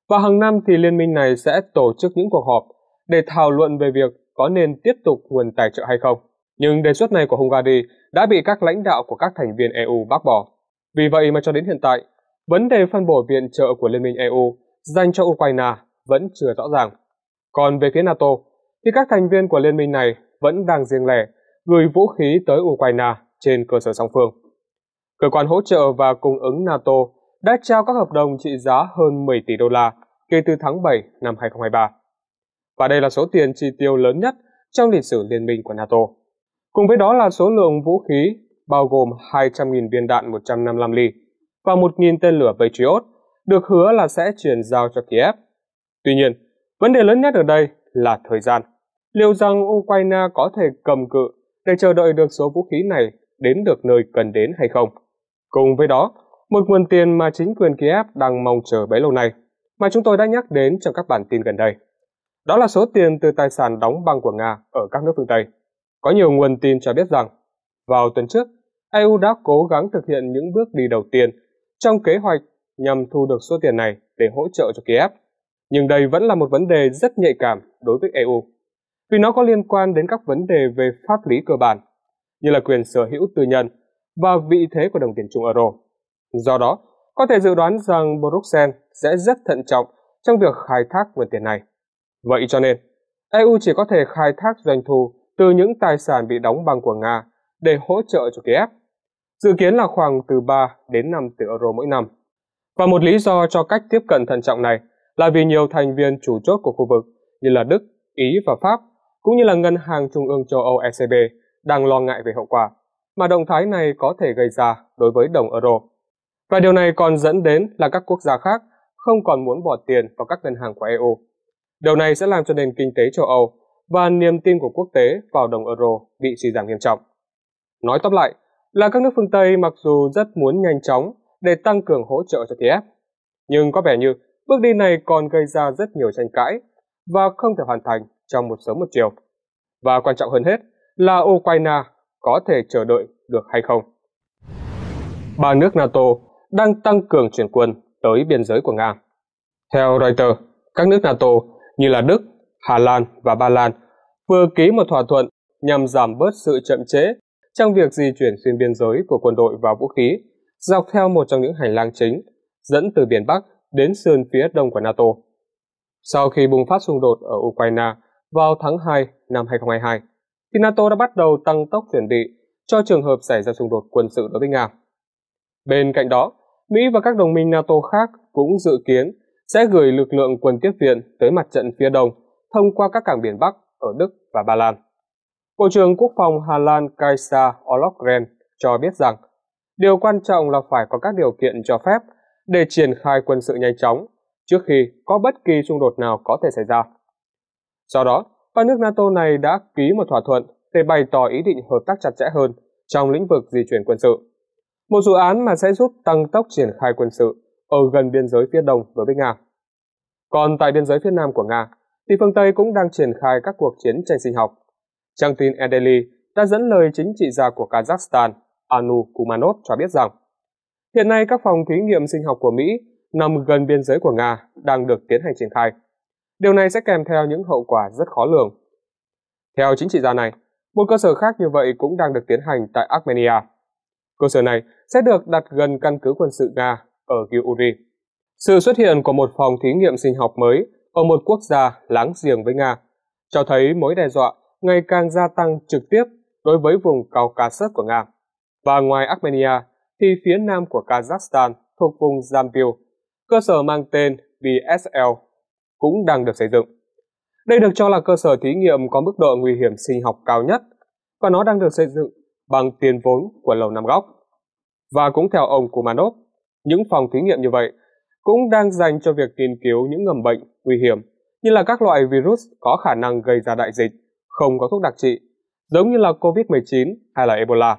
Và hàng năm thì liên minh này sẽ tổ chức những cuộc họp để thảo luận về việc có nên tiếp tục nguồn tài trợ hay không. Nhưng đề xuất này của Hungary đã bị các lãnh đạo của các thành viên EU bác bỏ. Vì vậy mà cho đến hiện tại, vấn đề phân bổ viện trợ của Liên minh EU dành cho Ukraine vẫn chưa rõ ràng. Còn về phía NATO, thì các thành viên của liên minh này vẫn đang riêng lẻ gửi vũ khí tới Ukraine trên cơ sở song phương. Cơ quan hỗ trợ và cung ứng NATO đã trao các hợp đồng trị giá hơn 10 tỷ đô la kể từ tháng 7 năm 2023. Và đây là số tiền chi tiêu lớn nhất trong lịch sử liên minh của NATO. Cùng với đó là số lượng vũ khí bao gồm 200.000 viên đạn 155 ly và 1.000 tên lửa Patriot được hứa là sẽ chuyển giao cho Kiev. Tuy nhiên, vấn đề lớn nhất ở đây là thời gian. Liệu rằng Ukraine có thể cầm cự để chờ đợi được số vũ khí này đến được nơi cần đến hay không? Cùng với đó, một nguồn tiền mà chính quyền Kiev đang mong chờ bấy lâu nay mà chúng tôi đã nhắc đến trong các bản tin gần đây. Đó là số tiền từ tài sản đóng băng của Nga ở các nước phương Tây. Có nhiều nguồn tin cho biết rằng, vào tuần trước, EU đã cố gắng thực hiện những bước đi đầu tiên trong kế hoạch nhằm thu được số tiền này để hỗ trợ cho Kiev. Nhưng đây vẫn là một vấn đề rất nhạy cảm đối với EU, vì nó có liên quan đến các vấn đề về pháp lý cơ bản, như là quyền sở hữu tư nhân và vị thế của đồng tiền chung euro. Do đó, có thể dự đoán rằng Bruxelles sẽ rất thận trọng trong việc khai thác nguồn tiền này. Vậy cho nên, EU chỉ có thể khai thác doanh thu từ những tài sản bị đóng băng của Nga để hỗ trợ cho Kiev, dự kiến là khoảng từ 3 đến 5 tỷ euro mỗi năm. Và một lý do cho cách tiếp cận thận trọng này là vì nhiều thành viên chủ chốt của khu vực như là Đức, Ý và Pháp, cũng như là Ngân hàng Trung ương châu Âu ECB đang lo ngại về hậu quả mà động thái này có thể gây ra đối với đồng euro. Và điều này còn dẫn đến là các quốc gia khác không còn muốn bỏ tiền vào các ngân hàng của EU. Điều này sẽ làm cho nền kinh tế châu Âu và niềm tin của quốc tế vào đồng euro bị suy giảm nghiêm trọng. Nói tóm lại là các nước phương Tây mặc dù rất muốn nhanh chóng để tăng cường hỗ trợ cho Kiev, nhưng có vẻ như bước đi này còn gây ra rất nhiều tranh cãi và không thể hoàn thành trong một sớm một chiều. Và quan trọng hơn hết là Ukraine có thể chờ đợi được hay không. Ba nước NATO đang tăng cường chuyển quân tới biên giới của Nga. Theo Reuters, các nước NATO như là Đức, Hà Lan và Ba Lan vừa ký một thỏa thuận nhằm giảm bớt sự chậm trễ trong việc di chuyển xuyên biên giới của quân đội và vũ khí dọc theo một trong những hành lang chính dẫn từ biển Bắc đến sườn phía đông của NATO. Sau khi bùng phát xung đột ở Ukraine vào tháng 2 năm 2022, thì NATO đã bắt đầu tăng tốc chuẩn bị cho trường hợp xảy ra xung đột quân sự đối với Nga. Bên cạnh đó, Mỹ và các đồng minh NATO khác cũng dự kiến sẽ gửi lực lượng quân tiếp viện tới mặt trận phía đông thông qua các cảng biển Bắc ở Đức và Ba Lan. Bộ trưởng Quốc phòng Hà Lan Kajsa Olofgren cho biết rằng điều quan trọng là phải có các điều kiện cho phép để triển khai quân sự nhanh chóng trước khi có bất kỳ xung đột nào có thể xảy ra. Do đó, ba nước NATO này đã ký một thỏa thuận để bày tỏ ý định hợp tác chặt chẽ hơn trong lĩnh vực di chuyển quân sự. Một dự án mà sẽ giúp tăng tốc triển khai quân sự ở gần biên giới phía đông đối với Nga. Còn tại biên giới phía nam của Nga, thì phương Tây cũng đang triển khai các cuộc chiến tranh sinh học. Trang tin Edeli đã dẫn lời chính trị gia của Kazakhstan Anu Kumanov cho biết rằng hiện nay các phòng thí nghiệm sinh học của Mỹ nằm gần biên giới của Nga đang được tiến hành triển khai. Điều này sẽ kèm theo những hậu quả rất khó lường. Theo chính trị gia này, một cơ sở khác như vậy cũng đang được tiến hành tại Armenia. Cơ sở này sẽ được đặt gần căn cứ quân sự Nga ở Gyuri. Sự xuất hiện của một phòng thí nghiệm sinh học mới ở một quốc gia láng giềng với Nga, cho thấy mối đe dọa ngày càng gia tăng trực tiếp đối với vùng Caucasus của Nga. Và ngoài Armenia, thì phía nam của Kazakhstan thuộc vùng Zambil, cơ sở mang tên BSL, cũng đang được xây dựng. Đây được cho là cơ sở thí nghiệm có mức độ nguy hiểm sinh học cao nhất và nó đang được xây dựng bằng tiền vốn của Lầu Năm Góc. Và cũng theo ông Kumanov, những phòng thí nghiệm như vậy cũng đang dành cho việc nghiên cứu những ngầm bệnh nguy hiểm như là các loại virus có khả năng gây ra đại dịch không có thuốc đặc trị, giống như là COVID-19 hay là Ebola.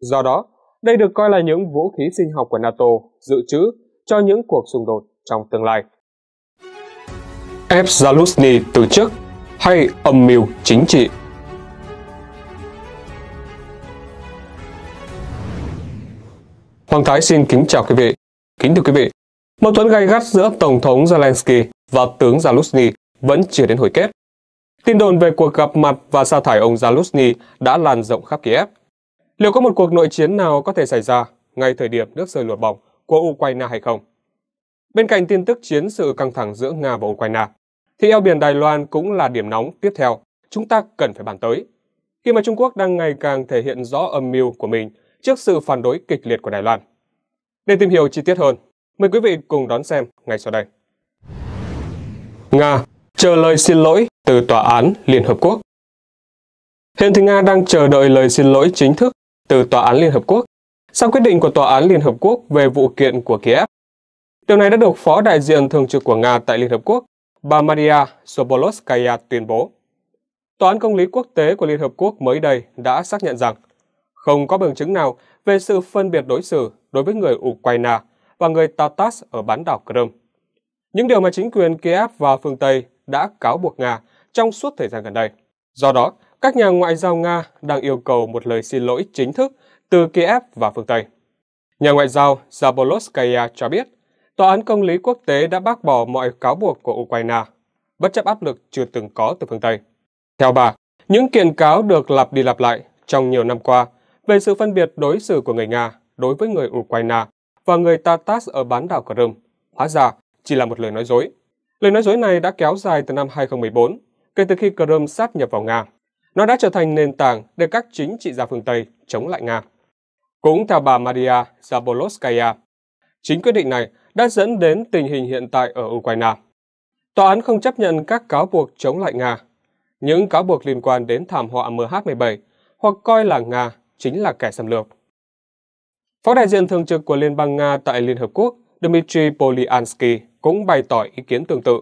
Do đó, đây được coi là những vũ khí sinh học của NATO dự trữ cho những cuộc xung đột trong tương lai. Ép từ chức hay âm mưu chính trị? Hoàng Thái xin kính chào quý vị. Kính thưa quý vị, Mâu thuẫn gay gắt giữa Tổng thống Zelensky và tướng Zaluzny vẫn chưa đến hồi kết. Tin đồn về cuộc gặp mặt và sa thải ông Zaluzny đã lan rộng khắp Kiev. Liệu có một cuộc nội chiến nào có thể xảy ra ngay thời điểm nước sôi lụa bỏng của Ukraine hay không? Bên cạnh tin tức chiến sự căng thẳng giữa Nga và Ukraine, thì eo biển Đài Loan cũng là điểm nóng tiếp theo chúng ta cần phải bàn tới. Khi mà Trung Quốc đang ngày càng thể hiện rõ âm mưu của mình trước sự phản đối kịch liệt của Đài Loan. Để tìm hiểu chi tiết hơn, Mời quý vị cùng đón xem ngay sau đây. Nga chờ lời xin lỗi từ Tòa án Liên Hợp Quốc Hiện thì Nga đang chờ đợi lời xin lỗi chính thức từ Tòa án Liên Hợp Quốc sau quyết định của Tòa án Liên Hợp Quốc về vụ kiện của Kiev. Điều này đã được Phó đại diện thường trực của Nga tại Liên Hợp Quốc, bà Maria Sobolovskaya tuyên bố. Tòa án Công lý Quốc tế của Liên Hợp Quốc mới đây đã xác nhận rằng không có bằng chứng nào về sự phân biệt đối xử đối với người Ukraine và người Tatars ở bán đảo Crimea. Những điều mà chính quyền Kiev và phương Tây đã cáo buộc Nga trong suốt thời gian gần đây. Do đó, các nhà ngoại giao Nga đang yêu cầu một lời xin lỗi chính thức từ Kiev và phương Tây. Nhà ngoại giao Zabolotskaya cho biết, Tòa án Công lý Quốc tế đã bác bỏ mọi cáo buộc của Ukraine, bất chấp áp lực chưa từng có từ phương Tây. Theo bà, những kiện cáo được lặp đi lặp lại trong nhiều năm qua về sự phân biệt đối xử của người Nga đối với người Ukraine và người Tatars ở bán đảo Crimea. Hóa ra, chỉ là một lời nói dối. Lời nói dối này đã kéo dài từ năm 2014, kể từ khi Crimea sáp nhập vào Nga. Nó đã trở thành nền tảng để các chính trị gia phương Tây chống lại Nga. Cũng theo bà Maria Zabolotskaya, chính quyết định này đã dẫn đến tình hình hiện tại ở Ukraine. Tòa án không chấp nhận các cáo buộc chống lại Nga, những cáo buộc liên quan đến thảm họa MH17 hoặc coi là Nga chính là kẻ xâm lược. Phó đại diện thường trực của Liên bang Nga tại Liên Hợp Quốc, Dmitry Polyansky cũng bày tỏ ý kiến tương tự.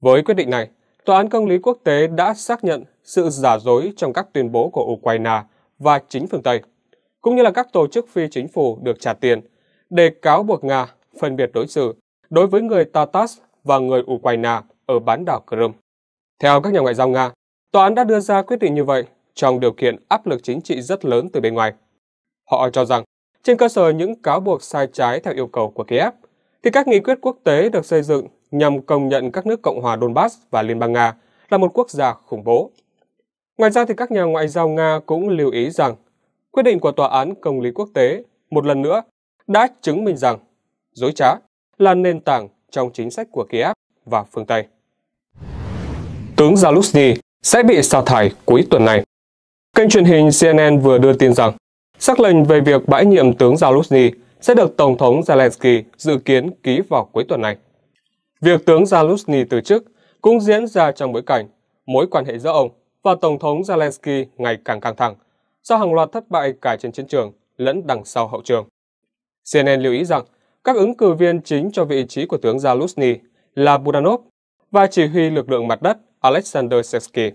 Với quyết định này, Tòa án Công lý Quốc tế đã xác nhận sự giả dối trong các tuyên bố của Ukraine và chính phương Tây, cũng như là các tổ chức phi chính phủ được trả tiền, để cáo buộc Nga phân biệt đối xử đối với người Tatars và người Ukraine ở bán đảo Crimea. Theo các nhà ngoại giao Nga, tòa án đã đưa ra quyết định như vậy trong điều kiện áp lực chính trị rất lớn từ bên ngoài. Họ cho rằng trên cơ sở những cáo buộc sai trái theo yêu cầu của Kiev, thì các nghị quyết quốc tế được xây dựng nhằm công nhận các nước Cộng hòa Donbass và Liên bang Nga là một quốc gia khủng bố. Ngoài ra thì các nhà ngoại giao Nga cũng lưu ý rằng quyết định của Tòa án Công lý Quốc tế một lần nữa đã chứng minh rằng dối trá là nền tảng trong chính sách của Kiev và phương Tây. Tướng Zaluzny sẽ bị sa thải cuối tuần này. Kênh truyền hình CNN vừa đưa tin rằng Sắc lệnh về việc bãi nhiệm tướng Zaluzny sẽ được Tổng thống Zelensky dự kiến ký vào cuối tuần này. Việc tướng Zaluzny từ chức cũng diễn ra trong bối cảnh mối quan hệ giữa ông và Tổng thống Zelensky ngày càng căng thẳng sau hàng loạt thất bại cả trên chiến trường lẫn đằng sau hậu trường. CNN lưu ý rằng các ứng cử viên chính cho vị trí của tướng Zaluzny là Budanov và chỉ huy lực lượng mặt đất Alexander Sersky.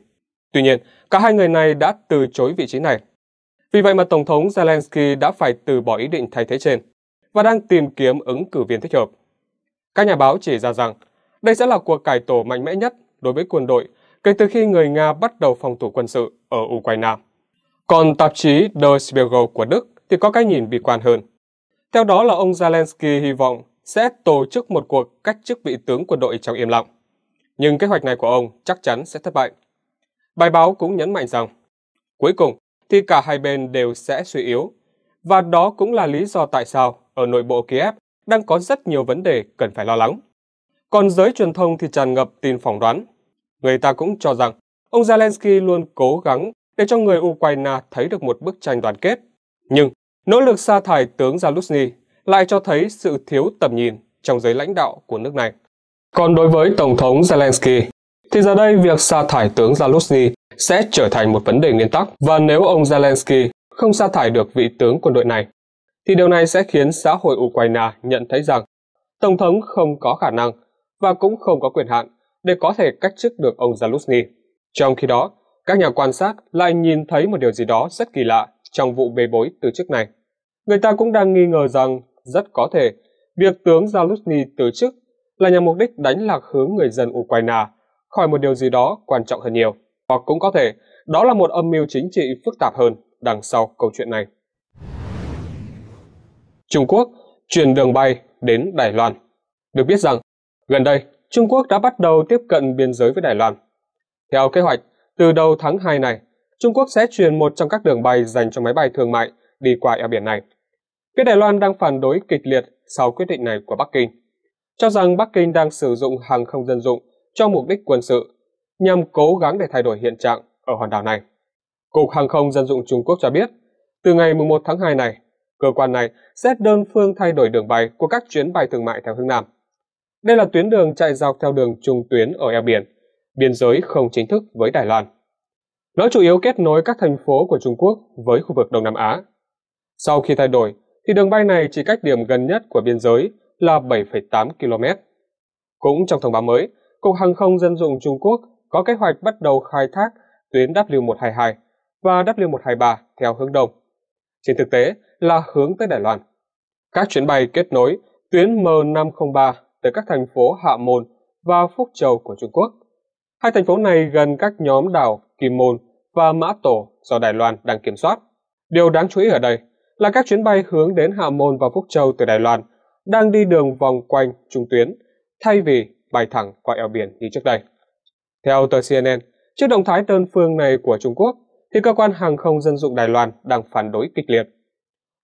Tuy nhiên, cả hai người này đã từ chối vị trí này vì vậy mà Tổng thống Zelensky đã phải từ bỏ ý định thay thế trên và đang tìm kiếm ứng cử viên thích hợp. Các nhà báo chỉ ra rằng đây sẽ là cuộc cải tổ mạnh mẽ nhất đối với quân đội kể từ khi người Nga bắt đầu phòng thủ quân sự ở Ukraine. Còn tạp chí Der Spiegel của Đức thì có cái nhìn bi quan hơn. Theo đó là ông Zelensky hy vọng sẽ tổ chức một cuộc cách chức vị tướng quân đội trong im lặng. Nhưng kế hoạch này của ông chắc chắn sẽ thất bại. Bài báo cũng nhấn mạnh rằng, cuối cùng, thì cả hai bên đều sẽ suy yếu. Và đó cũng là lý do tại sao ở nội bộ Kiev đang có rất nhiều vấn đề cần phải lo lắng. Còn giới truyền thông thì tràn ngập tin phỏng đoán. Người ta cũng cho rằng ông Zelensky luôn cố gắng để cho người Ukraine thấy được một bức tranh đoàn kết. Nhưng nỗ lực sa thải tướng Zaluzny lại cho thấy sự thiếu tầm nhìn trong giới lãnh đạo của nước này. Còn đối với Tổng thống Zelensky, thì giờ đây việc sa thải tướng Zaluzny sẽ trở thành một vấn đề nguyên tắc và nếu ông Zelensky không sa thải được vị tướng quân đội này, thì điều này sẽ khiến xã hội Ukraine nhận thấy rằng Tổng thống không có khả năng và cũng không có quyền hạn để có thể cách chức được ông Zelensky. Trong khi đó, các nhà quan sát lại nhìn thấy một điều gì đó rất kỳ lạ trong vụ bê bối từ chức này. Người ta cũng đang nghi ngờ rằng rất có thể việc tướng Zelensky từ chức là nhằm mục đích đánh lạc hướng người dân Ukraine khỏi một điều gì đó quan trọng hơn nhiều. Hoặc cũng có thể đó là một âm mưu chính trị phức tạp hơn đằng sau câu chuyện này. Trung Quốc chuyển đường bay đến Đài Loan. Được biết rằng, gần đây Trung Quốc đã bắt đầu tiếp cận biên giới với Đài Loan. Theo kế hoạch, từ đầu tháng 2 này, Trung Quốc sẽ chuyển một trong các đường bay dành cho máy bay thương mại đi qua eo biển này. Phía Đài Loan đang phản đối kịch liệt sau quyết định này của Bắc Kinh, cho rằng Bắc Kinh đang sử dụng hàng không dân dụng cho mục đích quân sự nhằm cố gắng để thay đổi hiện trạng ở hòn đảo này. Cục Hàng không Dân dụng Trung Quốc cho biết, từ ngày 1 tháng 2 này, cơ quan này sẽ đơn phương thay đổi đường bay của các chuyến bay thương mại theo hướng Nam. Đây là tuyến đường chạy dọc theo đường trung tuyến ở eo biển, biên giới không chính thức với Đài Loan. Nó chủ yếu kết nối các thành phố của Trung Quốc với khu vực Đông Nam Á. Sau khi thay đổi, thì đường bay này chỉ cách điểm gần nhất của biên giới là 7,8 km. Cũng trong thông báo mới, Cục Hàng không Dân dụng Trung Quốc có kế hoạch bắt đầu khai thác tuyến W122 và W123 theo hướng đông. Trên thực tế là hướng tới Đài Loan. Các chuyến bay kết nối tuyến M503 tới các thành phố Hạ Môn và Phúc Châu của Trung Quốc. Hai thành phố này gần các nhóm đảo Kim Môn và Mã Tổ do Đài Loan đang kiểm soát. Điều đáng chú ý ở đây là các chuyến bay hướng đến Hạ Môn và Phúc Châu từ Đài Loan đang đi đường vòng quanh trung tuyến thay vì bay thẳng qua eo biển như trước đây. Theo tờ CNN, trước động thái đơn phương này của Trung Quốc, thì cơ quan hàng không dân dụng Đài Loan đang phản đối kịch liệt.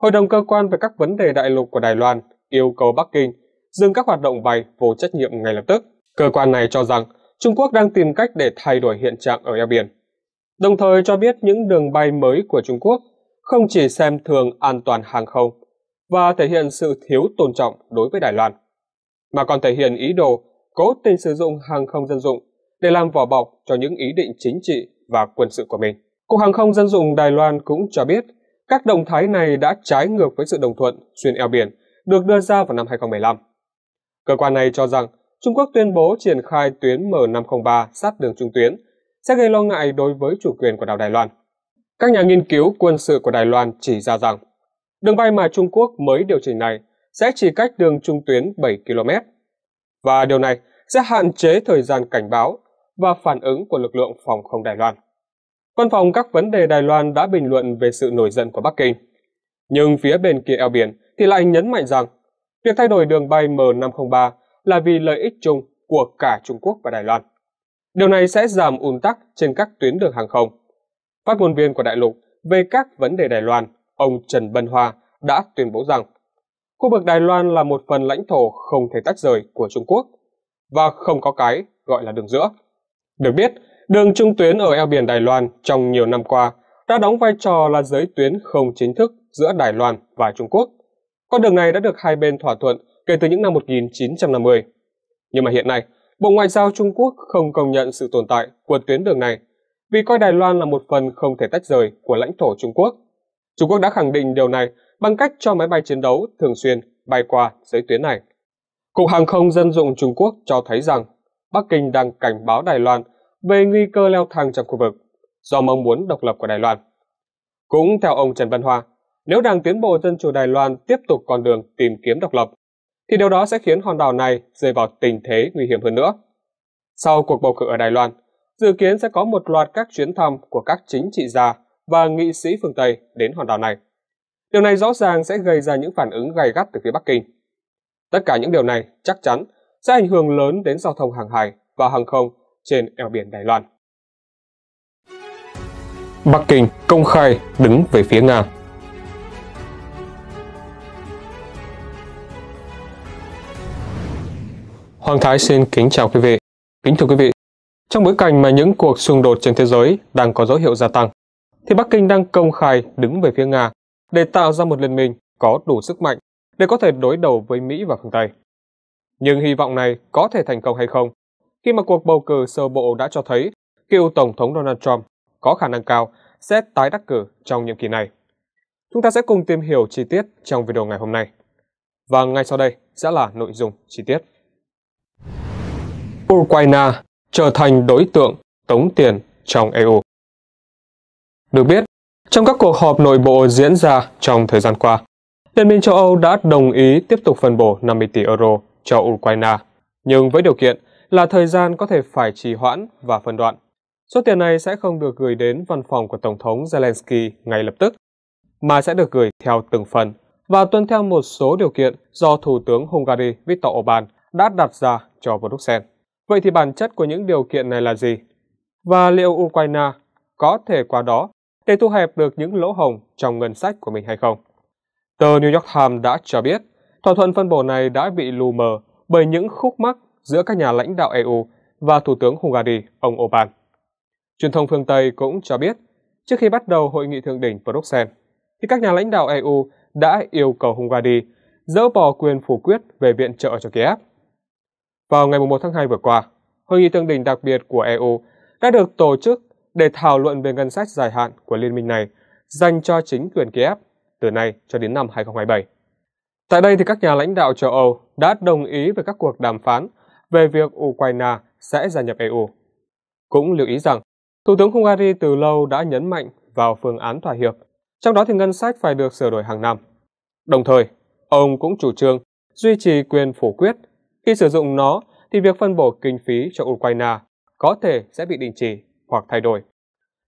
Hội đồng cơ quan về các vấn đề đại lục của Đài Loan yêu cầu Bắc Kinh dừng các hoạt động bay vô trách nhiệm ngay lập tức. Cơ quan này cho rằng Trung Quốc đang tìm cách để thay đổi hiện trạng ở eo biển, đồng thời cho biết những đường bay mới của Trung Quốc không chỉ xem thường an toàn hàng không và thể hiện sự thiếu tôn trọng đối với Đài Loan, mà còn thể hiện ý đồ cố tình sử dụng hàng không dân dụng để làm vỏ bọc cho những ý định chính trị và quân sự của mình. Cục Hàng không Dân dụng Đài Loan cũng cho biết các động thái này đã trái ngược với sự đồng thuận xuyên eo biển được đưa ra vào năm 2015. Cơ quan này cho rằng Trung Quốc tuyên bố triển khai tuyến M503 sát đường trung tuyến sẽ gây lo ngại đối với chủ quyền của đảo Đài Loan. Các nhà nghiên cứu quân sự của Đài Loan chỉ ra rằng đường bay mà Trung Quốc mới điều chỉnh này sẽ chỉ cách đường trung tuyến 7 km. Và điều này sẽ hạn chế thời gian cảnh báo và phản ứng của lực lượng phòng không Đài Loan. Văn phòng các vấn đề Đài Loan đã bình luận về sự nổi giận của Bắc Kinh. Nhưng phía bên kia eo biển thì lại nhấn mạnh rằng việc thay đổi đường bay M503 là vì lợi ích chung của cả Trung Quốc và Đài Loan. Điều này sẽ giảm ùn tắc trên các tuyến đường hàng không. Phát ngôn viên của đại lục về các vấn đề Đài Loan, ông Trần Bân Hoa đã tuyên bố rằng khu vực Đài Loan là một phần lãnh thổ không thể tách rời của Trung Quốc và không có cái gọi là đường giữa. Được biết, đường trung tuyến ở eo biển Đài Loan trong nhiều năm qua đã đóng vai trò là giới tuyến không chính thức giữa Đài Loan và Trung Quốc. Con đường này đã được hai bên thỏa thuận kể từ những năm 1950. Nhưng mà hiện nay, Bộ Ngoại giao Trung Quốc không công nhận sự tồn tại của tuyến đường này vì coi Đài Loan là một phần không thể tách rời của lãnh thổ Trung Quốc. Trung Quốc đã khẳng định điều này bằng cách cho máy bay chiến đấu thường xuyên bay qua giới tuyến này. Cục Hàng không Dân dụng Trung Quốc cho thấy rằng Bắc Kinh đang cảnh báo Đài Loan về nguy cơ leo thang trong khu vực do mong muốn độc lập của Đài Loan. Cũng theo ông Trần Văn Hoa, nếu Đảng Tiến bộ Dân chủ Đài Loan tiếp tục con đường tìm kiếm độc lập, thì điều đó sẽ khiến hòn đảo này rơi vào tình thế nguy hiểm hơn nữa. Sau cuộc bầu cử ở Đài Loan, dự kiến sẽ có một loạt các chuyến thăm của các chính trị gia và nghị sĩ phương Tây đến hòn đảo này. Điều này rõ ràng sẽ gây ra những phản ứng gay gắt từ phía Bắc Kinh. Tất cả những điều này chắc chắn sẽ ảnh hưởng lớn đến giao thông hàng hải và hàng không trên eo biển Đài Loan. Bắc Kinh công khai đứng về phía Nga Hoàng Thái xin kính chào quý vị. Kính thưa quý vị, trong bối cảnh mà những cuộc xung đột trên thế giới đang có dấu hiệu gia tăng, thì Bắc Kinh đang công khai đứng về phía Nga để tạo ra một liên minh có đủ sức mạnh để có thể đối đầu với Mỹ và phương Tây nhưng hy vọng này có thể thành công hay không khi mà cuộc bầu cử sơ bộ đã cho thấy cựu Tổng thống Donald Trump có khả năng cao sẽ tái đắc cử trong nhiệm kỳ này. Chúng ta sẽ cùng tìm hiểu chi tiết trong video ngày hôm nay. Và ngay sau đây sẽ là nội dung chi tiết. Ukraine trở thành đối tượng tống tiền trong EU. Được biết, trong các cuộc họp nội bộ diễn ra trong thời gian qua, Liên minh châu Âu đã đồng ý tiếp tục phân bổ 50 tỷ euro cho Ukraine, nhưng với điều kiện là thời gian có thể phải trì hoãn và phân đoạn. Số tiền này sẽ không được gửi đến văn phòng của Tổng thống Zelensky ngay lập tức, mà sẽ được gửi theo từng phần và tuân theo một số điều kiện do Thủ tướng Hungary Viktor Orbán đã đặt ra cho Bruxelles. Vậy thì bản chất của những điều kiện này là gì? Và liệu Ukraine có thể qua đó để thu hẹp được những lỗ hồng trong ngân sách của mình hay không? Tờ New York Times đã cho biết Thỏa thuận phân bổ này đã bị lù mờ bởi những khúc mắc giữa các nhà lãnh đạo EU và Thủ tướng Hungary, ông Orbán. Truyền thông phương Tây cũng cho biết, trước khi bắt đầu hội nghị thượng đỉnh Bruxelles, thì các nhà lãnh đạo EU đã yêu cầu Hungary dỡ bỏ quyền phủ quyết về viện trợ cho Kiev. Vào ngày 1 tháng 2 vừa qua, hội nghị thượng đỉnh đặc biệt của EU đã được tổ chức để thảo luận về ngân sách dài hạn của liên minh này dành cho chính quyền Kiev từ nay cho đến năm 2027. Tại đây thì các nhà lãnh đạo châu Âu đã đồng ý về các cuộc đàm phán về việc Ukraine sẽ gia nhập EU. Cũng lưu ý rằng, Thủ tướng Hungary từ lâu đã nhấn mạnh vào phương án thỏa hiệp, trong đó thì ngân sách phải được sửa đổi hàng năm. Đồng thời, ông cũng chủ trương duy trì quyền phủ quyết. Khi sử dụng nó thì việc phân bổ kinh phí cho Ukraine có thể sẽ bị đình chỉ hoặc thay đổi.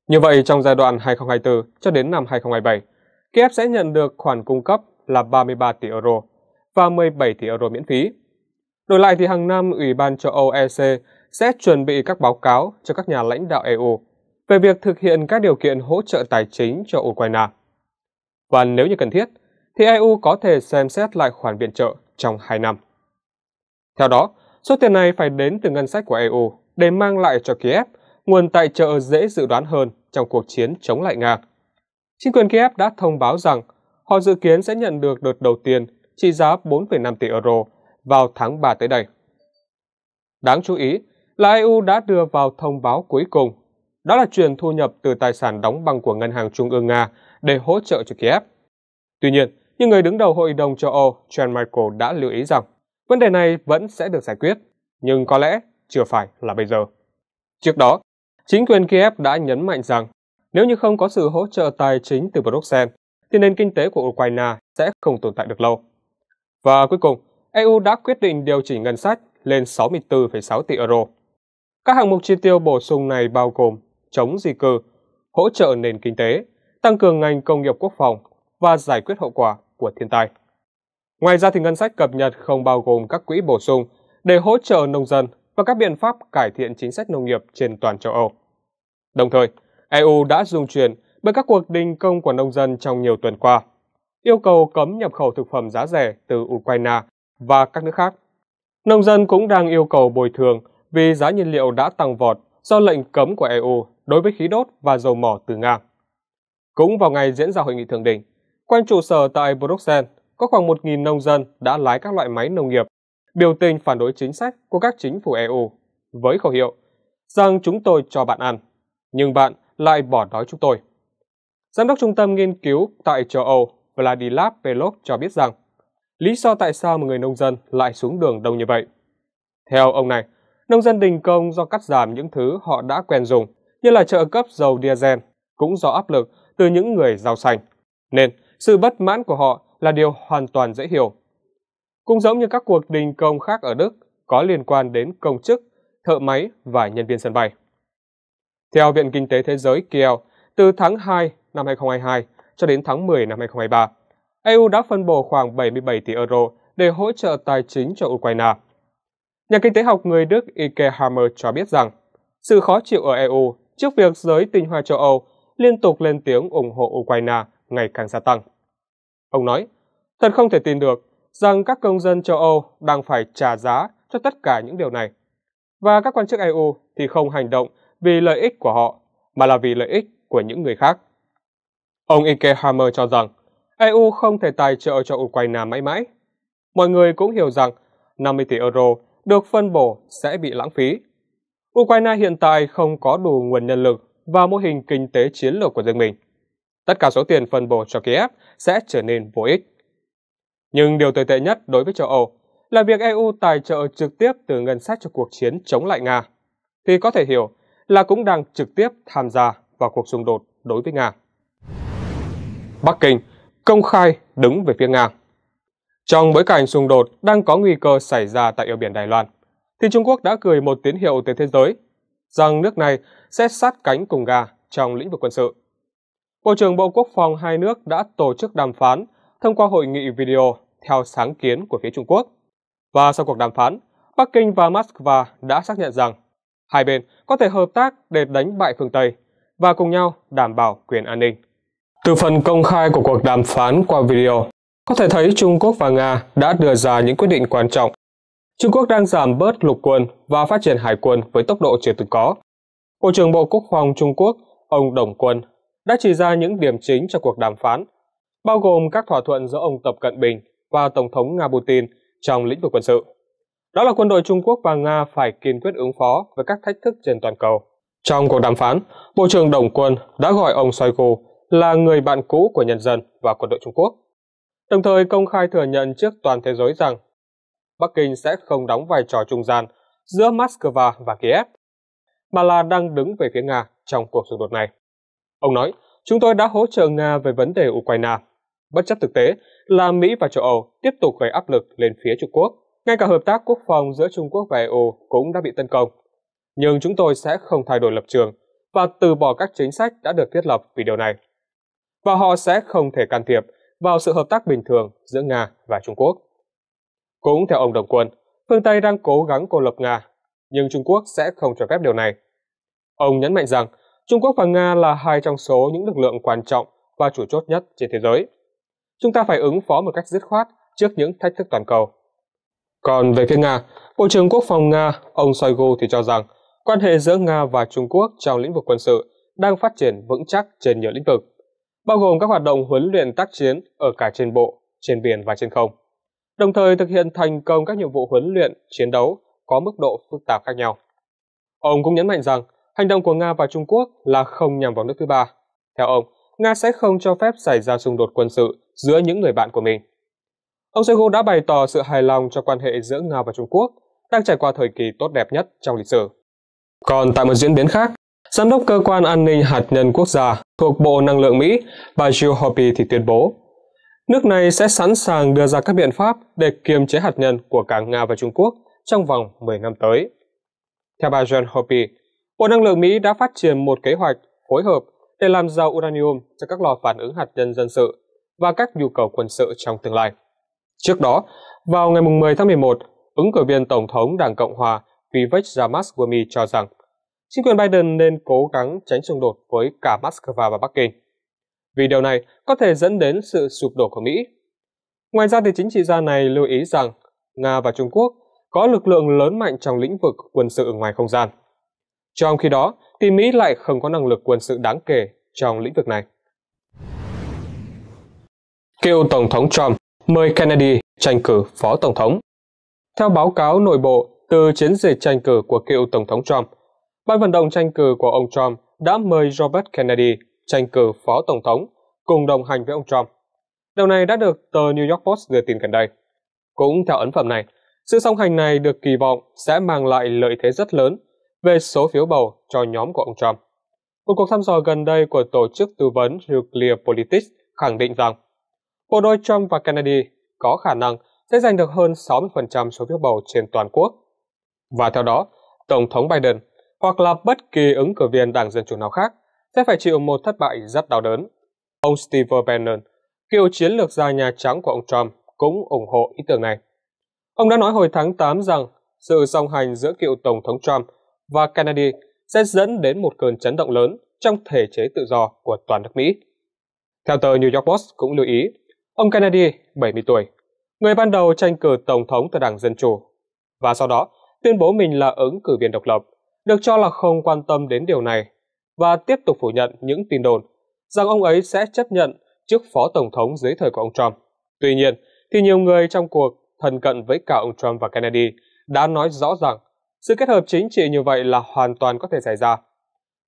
Như vậy, trong giai đoạn 2024 cho đến năm 2027, Kiev sẽ nhận được khoản cung cấp là 33 tỷ euro và 17 tỷ euro miễn phí. Đổi lại thì hàng năm Ủy ban châu Âu EC sẽ chuẩn bị các báo cáo cho các nhà lãnh đạo EU về việc thực hiện các điều kiện hỗ trợ tài chính cho Ukraine. Và nếu như cần thiết, thì EU có thể xem xét lại khoản viện trợ trong 2 năm. Theo đó, số tiền này phải đến từ ngân sách của EU để mang lại cho Kiev nguồn tài trợ dễ dự đoán hơn trong cuộc chiến chống lại Nga. Chính quyền Kiev đã thông báo rằng Họ dự kiến sẽ nhận được đợt đầu tiên trị giá 4,5 tỷ euro vào tháng 3 tới đây. Đáng chú ý là EU đã đưa vào thông báo cuối cùng, đó là chuyển thu nhập từ tài sản đóng băng của Ngân hàng Trung ương Nga để hỗ trợ cho Kiev. Tuy nhiên, như người đứng đầu Hội đồng châu Âu John Michael đã lưu ý rằng vấn đề này vẫn sẽ được giải quyết, nhưng có lẽ chưa phải là bây giờ. Trước đó, chính quyền Kiev đã nhấn mạnh rằng nếu như không có sự hỗ trợ tài chính từ Bruxelles, thì nền kinh tế của Ukraine sẽ không tồn tại được lâu. Và cuối cùng, EU đã quyết định điều chỉnh ngân sách lên 64,6 tỷ euro. Các hạng mục chi tiêu bổ sung này bao gồm chống di cư, hỗ trợ nền kinh tế, tăng cường ngành công nghiệp quốc phòng và giải quyết hậu quả của thiên tai. Ngoài ra thì ngân sách cập nhật không bao gồm các quỹ bổ sung để hỗ trợ nông dân và các biện pháp cải thiện chính sách nông nghiệp trên toàn châu Âu. Đồng thời, EU đã dung chuyển bởi các cuộc đình công của nông dân trong nhiều tuần qua, yêu cầu cấm nhập khẩu thực phẩm giá rẻ từ Ukraine và các nước khác. Nông dân cũng đang yêu cầu bồi thường vì giá nhiên liệu đã tăng vọt do lệnh cấm của EU đối với khí đốt và dầu mỏ từ Nga. Cũng vào ngày diễn ra hội nghị thượng đỉnh, quanh trụ sở tại Bruxelles, có khoảng 1.000 nông dân đã lái các loại máy nông nghiệp, biểu tình phản đối chính sách của các chính phủ EU với khẩu hiệu rằng chúng tôi cho bạn ăn, nhưng bạn lại bỏ đói chúng tôi. Giám đốc Trung tâm Nghiên cứu tại châu Âu Vladislav Pelov cho biết rằng lý do tại sao một người nông dân lại xuống đường đông như vậy. Theo ông này, nông dân đình công do cắt giảm những thứ họ đã quen dùng như là trợ cấp dầu diesel cũng do áp lực từ những người giàu sành. Nên sự bất mãn của họ là điều hoàn toàn dễ hiểu. Cũng giống như các cuộc đình công khác ở Đức có liên quan đến công chức, thợ máy và nhân viên sân bay. Theo Viện Kinh tế Thế giới Kiel, từ tháng 2 năm 2022 cho đến tháng 10 năm 2023. EU đã phân bổ khoảng 77 tỷ euro để hỗ trợ tài chính cho Ukraine. Nhà kinh tế học người Đức Ike Hammer cho biết rằng, sự khó chịu ở EU trước việc giới tinh hoa châu Âu liên tục lên tiếng ủng hộ Ukraine ngày càng gia tăng. Ông nói, thật không thể tin được rằng các công dân châu Âu đang phải trả giá cho tất cả những điều này. Và các quan chức EU thì không hành động vì lợi ích của họ, mà là vì lợi ích của những người khác. Ông Inke Hammer cho rằng EU không thể tài trợ cho Ukraine mãi mãi. Mọi người cũng hiểu rằng 50 tỷ euro được phân bổ sẽ bị lãng phí. Ukraine hiện tại không có đủ nguồn nhân lực và mô hình kinh tế chiến lược của riêng mình. Tất cả số tiền phân bổ cho Kiev sẽ trở nên vô ích. Nhưng điều tồi tệ nhất đối với châu Âu là việc EU tài trợ trực tiếp từ ngân sách cho cuộc chiến chống lại Nga, thì có thể hiểu là cũng đang trực tiếp tham gia vào cuộc xung đột đối với Nga. Bắc Kinh công khai đứng về phía Nga. Trong bối cảnh xung đột đang có nguy cơ xảy ra tại eo biển Đài Loan, thì Trung Quốc đã gửi một tín hiệu tới thế giới rằng nước này sẽ sát cánh cùng Nga trong lĩnh vực quân sự. Bộ trưởng Bộ Quốc phòng hai nước đã tổ chức đàm phán thông qua hội nghị video theo sáng kiến của phía Trung Quốc. Và sau cuộc đàm phán, Bắc Kinh và Moscow đã xác nhận rằng hai bên có thể hợp tác để đánh bại phương Tây và cùng nhau đảm bảo quyền an ninh. Từ phần công khai của cuộc đàm phán qua video, có thể thấy Trung Quốc và Nga đã đưa ra những quyết định quan trọng. Trung Quốc đang giảm bớt lục quân và phát triển hải quân với tốc độ chưa từng có. Bộ trưởng Bộ Quốc phòng Trung Quốc, ông Đồng Quân, đã chỉ ra những điểm chính cho cuộc đàm phán, bao gồm các thỏa thuận giữa ông Tập Cận Bình và Tổng thống Nga Putin trong lĩnh vực quân sự. Đó là quân đội Trung Quốc và Nga phải kiên quyết ứng phó với các thách thức trên toàn cầu. Trong cuộc đàm phán, Bộ trưởng Đồng Quân đã gọi ông Shoigu là người bạn cũ của nhân dân và quân đội Trung Quốc, đồng thời công khai thừa nhận trước toàn thế giới rằng Bắc Kinh sẽ không đóng vai trò trung gian giữa Moscow và Kiev, mà là đang đứng về phía Nga trong cuộc xung đột này. Ông nói, chúng tôi đã hỗ trợ Nga về vấn đề Ukraine, bất chấp thực tế là Mỹ và châu Âu tiếp tục gây áp lực lên phía Trung Quốc. Ngay cả hợp tác quốc phòng giữa Trung Quốc và EU cũng đã bị tấn công. Nhưng chúng tôi sẽ không thay đổi lập trường và từ bỏ các chính sách đã được thiết lập vì điều này và họ sẽ không thể can thiệp vào sự hợp tác bình thường giữa Nga và Trung Quốc. Cũng theo ông Đồng Quân, phương Tây đang cố gắng cô lập Nga, nhưng Trung Quốc sẽ không cho phép điều này. Ông nhấn mạnh rằng Trung Quốc và Nga là hai trong số những lực lượng quan trọng và chủ chốt nhất trên thế giới. Chúng ta phải ứng phó một cách dứt khoát trước những thách thức toàn cầu. Còn về phía Nga, Bộ trưởng Quốc phòng Nga ông Shoigu thì cho rằng quan hệ giữa Nga và Trung Quốc trong lĩnh vực quân sự đang phát triển vững chắc trên nhiều lĩnh vực bao gồm các hoạt động huấn luyện tác chiến ở cả trên bộ, trên biển và trên không, đồng thời thực hiện thành công các nhiệm vụ huấn luyện, chiến đấu có mức độ phức tạp khác nhau. Ông cũng nhấn mạnh rằng hành động của Nga và Trung Quốc là không nhằm vào nước thứ ba. Theo ông, Nga sẽ không cho phép xảy ra xung đột quân sự giữa những người bạn của mình. Ông Shoigu đã bày tỏ sự hài lòng cho quan hệ giữa Nga và Trung Quốc đang trải qua thời kỳ tốt đẹp nhất trong lịch sử. Còn tại một diễn biến khác, Giám đốc Cơ quan An ninh Hạt nhân Quốc gia thuộc Bộ Năng lượng Mỹ, bà Jill Hoppe thì tuyên bố, nước này sẽ sẵn sàng đưa ra các biện pháp để kiềm chế hạt nhân của cả Nga và Trung Quốc trong vòng 10 năm tới. Theo bà John Hoppe, Bộ Năng lượng Mỹ đã phát triển một kế hoạch phối hợp để làm giàu uranium cho các lò phản ứng hạt nhân dân sự và các nhu cầu quân sự trong tương lai. Trước đó, vào ngày 10 tháng 11, ứng cử viên Tổng thống Đảng Cộng hòa Vivek Ramaswamy cho rằng chính quyền Biden nên cố gắng tránh xung đột với cả Moscow và Bắc Kinh, vì điều này có thể dẫn đến sự sụp đổ của Mỹ. Ngoài ra thì chính trị gia này lưu ý rằng Nga và Trung Quốc có lực lượng lớn mạnh trong lĩnh vực quân sự ngoài không gian. Trong khi đó, thì Mỹ lại không có năng lực quân sự đáng kể trong lĩnh vực này. Cựu Tổng thống Trump mời Kennedy tranh cử phó tổng thống. Theo báo cáo nội bộ từ chiến dịch tranh cử của cựu Tổng thống Trump, Ban vận động tranh cử của ông Trump đã mời Robert Kennedy tranh cử phó tổng thống cùng đồng hành với ông Trump. Điều này đã được tờ New York Post đưa tin gần đây. Cũng theo ấn phẩm này, sự song hành này được kỳ vọng sẽ mang lại lợi thế rất lớn về số phiếu bầu cho nhóm của ông Trump. Một cuộc thăm dò gần đây của tổ chức tư vấn Nuclear Politics khẳng định rằng bộ đôi Trump và Kennedy có khả năng sẽ giành được hơn 60% số phiếu bầu trên toàn quốc. Và theo đó, Tổng thống Biden hoặc là bất kỳ ứng cử viên đảng Dân Chủ nào khác sẽ phải chịu một thất bại rất đau đớn. Ông Steve Bannon, cựu chiến lược gia Nhà Trắng của ông Trump, cũng ủng hộ ý tưởng này. Ông đã nói hồi tháng 8 rằng sự song hành giữa cựu Tổng thống Trump và Kennedy sẽ dẫn đến một cơn chấn động lớn trong thể chế tự do của toàn nước Mỹ. Theo tờ New York Post cũng lưu ý, ông Kennedy, 70 tuổi, người ban đầu tranh cử Tổng thống từ Đảng Dân Chủ, và sau đó tuyên bố mình là ứng cử viên độc lập được cho là không quan tâm đến điều này và tiếp tục phủ nhận những tin đồn rằng ông ấy sẽ chấp nhận chức phó tổng thống dưới thời của ông Trump. Tuy nhiên, thì nhiều người trong cuộc thân cận với cả ông Trump và Kennedy đã nói rõ rằng sự kết hợp chính trị như vậy là hoàn toàn có thể xảy ra.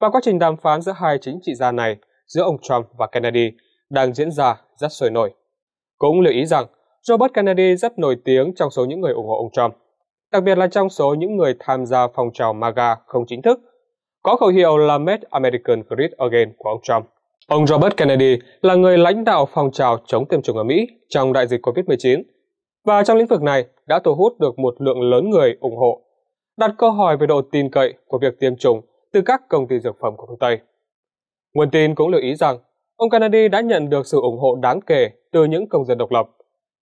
Và quá trình đàm phán giữa hai chính trị gia này, giữa ông Trump và Kennedy, đang diễn ra rất sôi nổi. Cũng lưu ý rằng, Robert Kennedy rất nổi tiếng trong số những người ủng hộ ông Trump đặc biệt là trong số những người tham gia phong trào MAGA không chính thức, có khẩu hiệu là Make American Great Again của ông Trump. Ông Robert Kennedy là người lãnh đạo phong trào chống tiêm chủng ở Mỹ trong đại dịch COVID-19 và trong lĩnh vực này đã thu hút được một lượng lớn người ủng hộ, đặt câu hỏi về độ tin cậy của việc tiêm chủng từ các công ty dược phẩm của phương Tây. Nguồn tin cũng lưu ý rằng ông Kennedy đã nhận được sự ủng hộ đáng kể từ những công dân độc lập,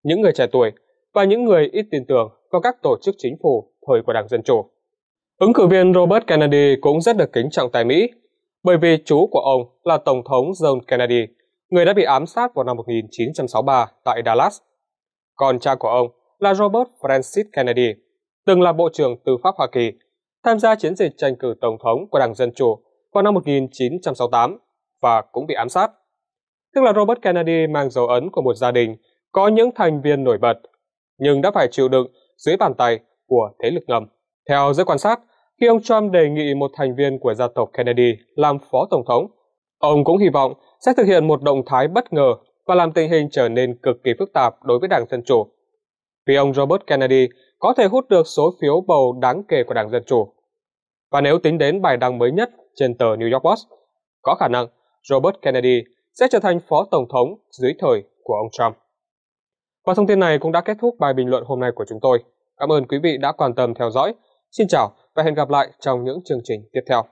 những người trẻ tuổi và những người ít tin tưởng và các tổ chức chính phủ thời của Đảng Dân Chủ. Ứng cử viên Robert Kennedy cũng rất được kính trọng tại Mỹ, bởi vì chú của ông là Tổng thống John Kennedy, người đã bị ám sát vào năm 1963 tại Dallas. Còn cha của ông là Robert Francis Kennedy, từng là Bộ trưởng Tư pháp Hoa Kỳ, tham gia chiến dịch tranh cử Tổng thống của Đảng Dân Chủ vào năm 1968 và cũng bị ám sát. Tức là Robert Kennedy mang dấu ấn của một gia đình có những thành viên nổi bật, nhưng đã phải chịu đựng dưới bàn tay của thế lực ngầm. Theo giới quan sát, khi ông Trump đề nghị một thành viên của gia tộc Kennedy làm phó tổng thống, ông cũng hy vọng sẽ thực hiện một động thái bất ngờ và làm tình hình trở nên cực kỳ phức tạp đối với Đảng Dân Chủ. Vì ông Robert Kennedy có thể hút được số phiếu bầu đáng kể của Đảng Dân Chủ. Và nếu tính đến bài đăng mới nhất trên tờ New York Post, có khả năng Robert Kennedy sẽ trở thành phó tổng thống dưới thời của ông Trump. Và thông tin này cũng đã kết thúc bài bình luận hôm nay của chúng tôi. Cảm ơn quý vị đã quan tâm theo dõi. Xin chào và hẹn gặp lại trong những chương trình tiếp theo.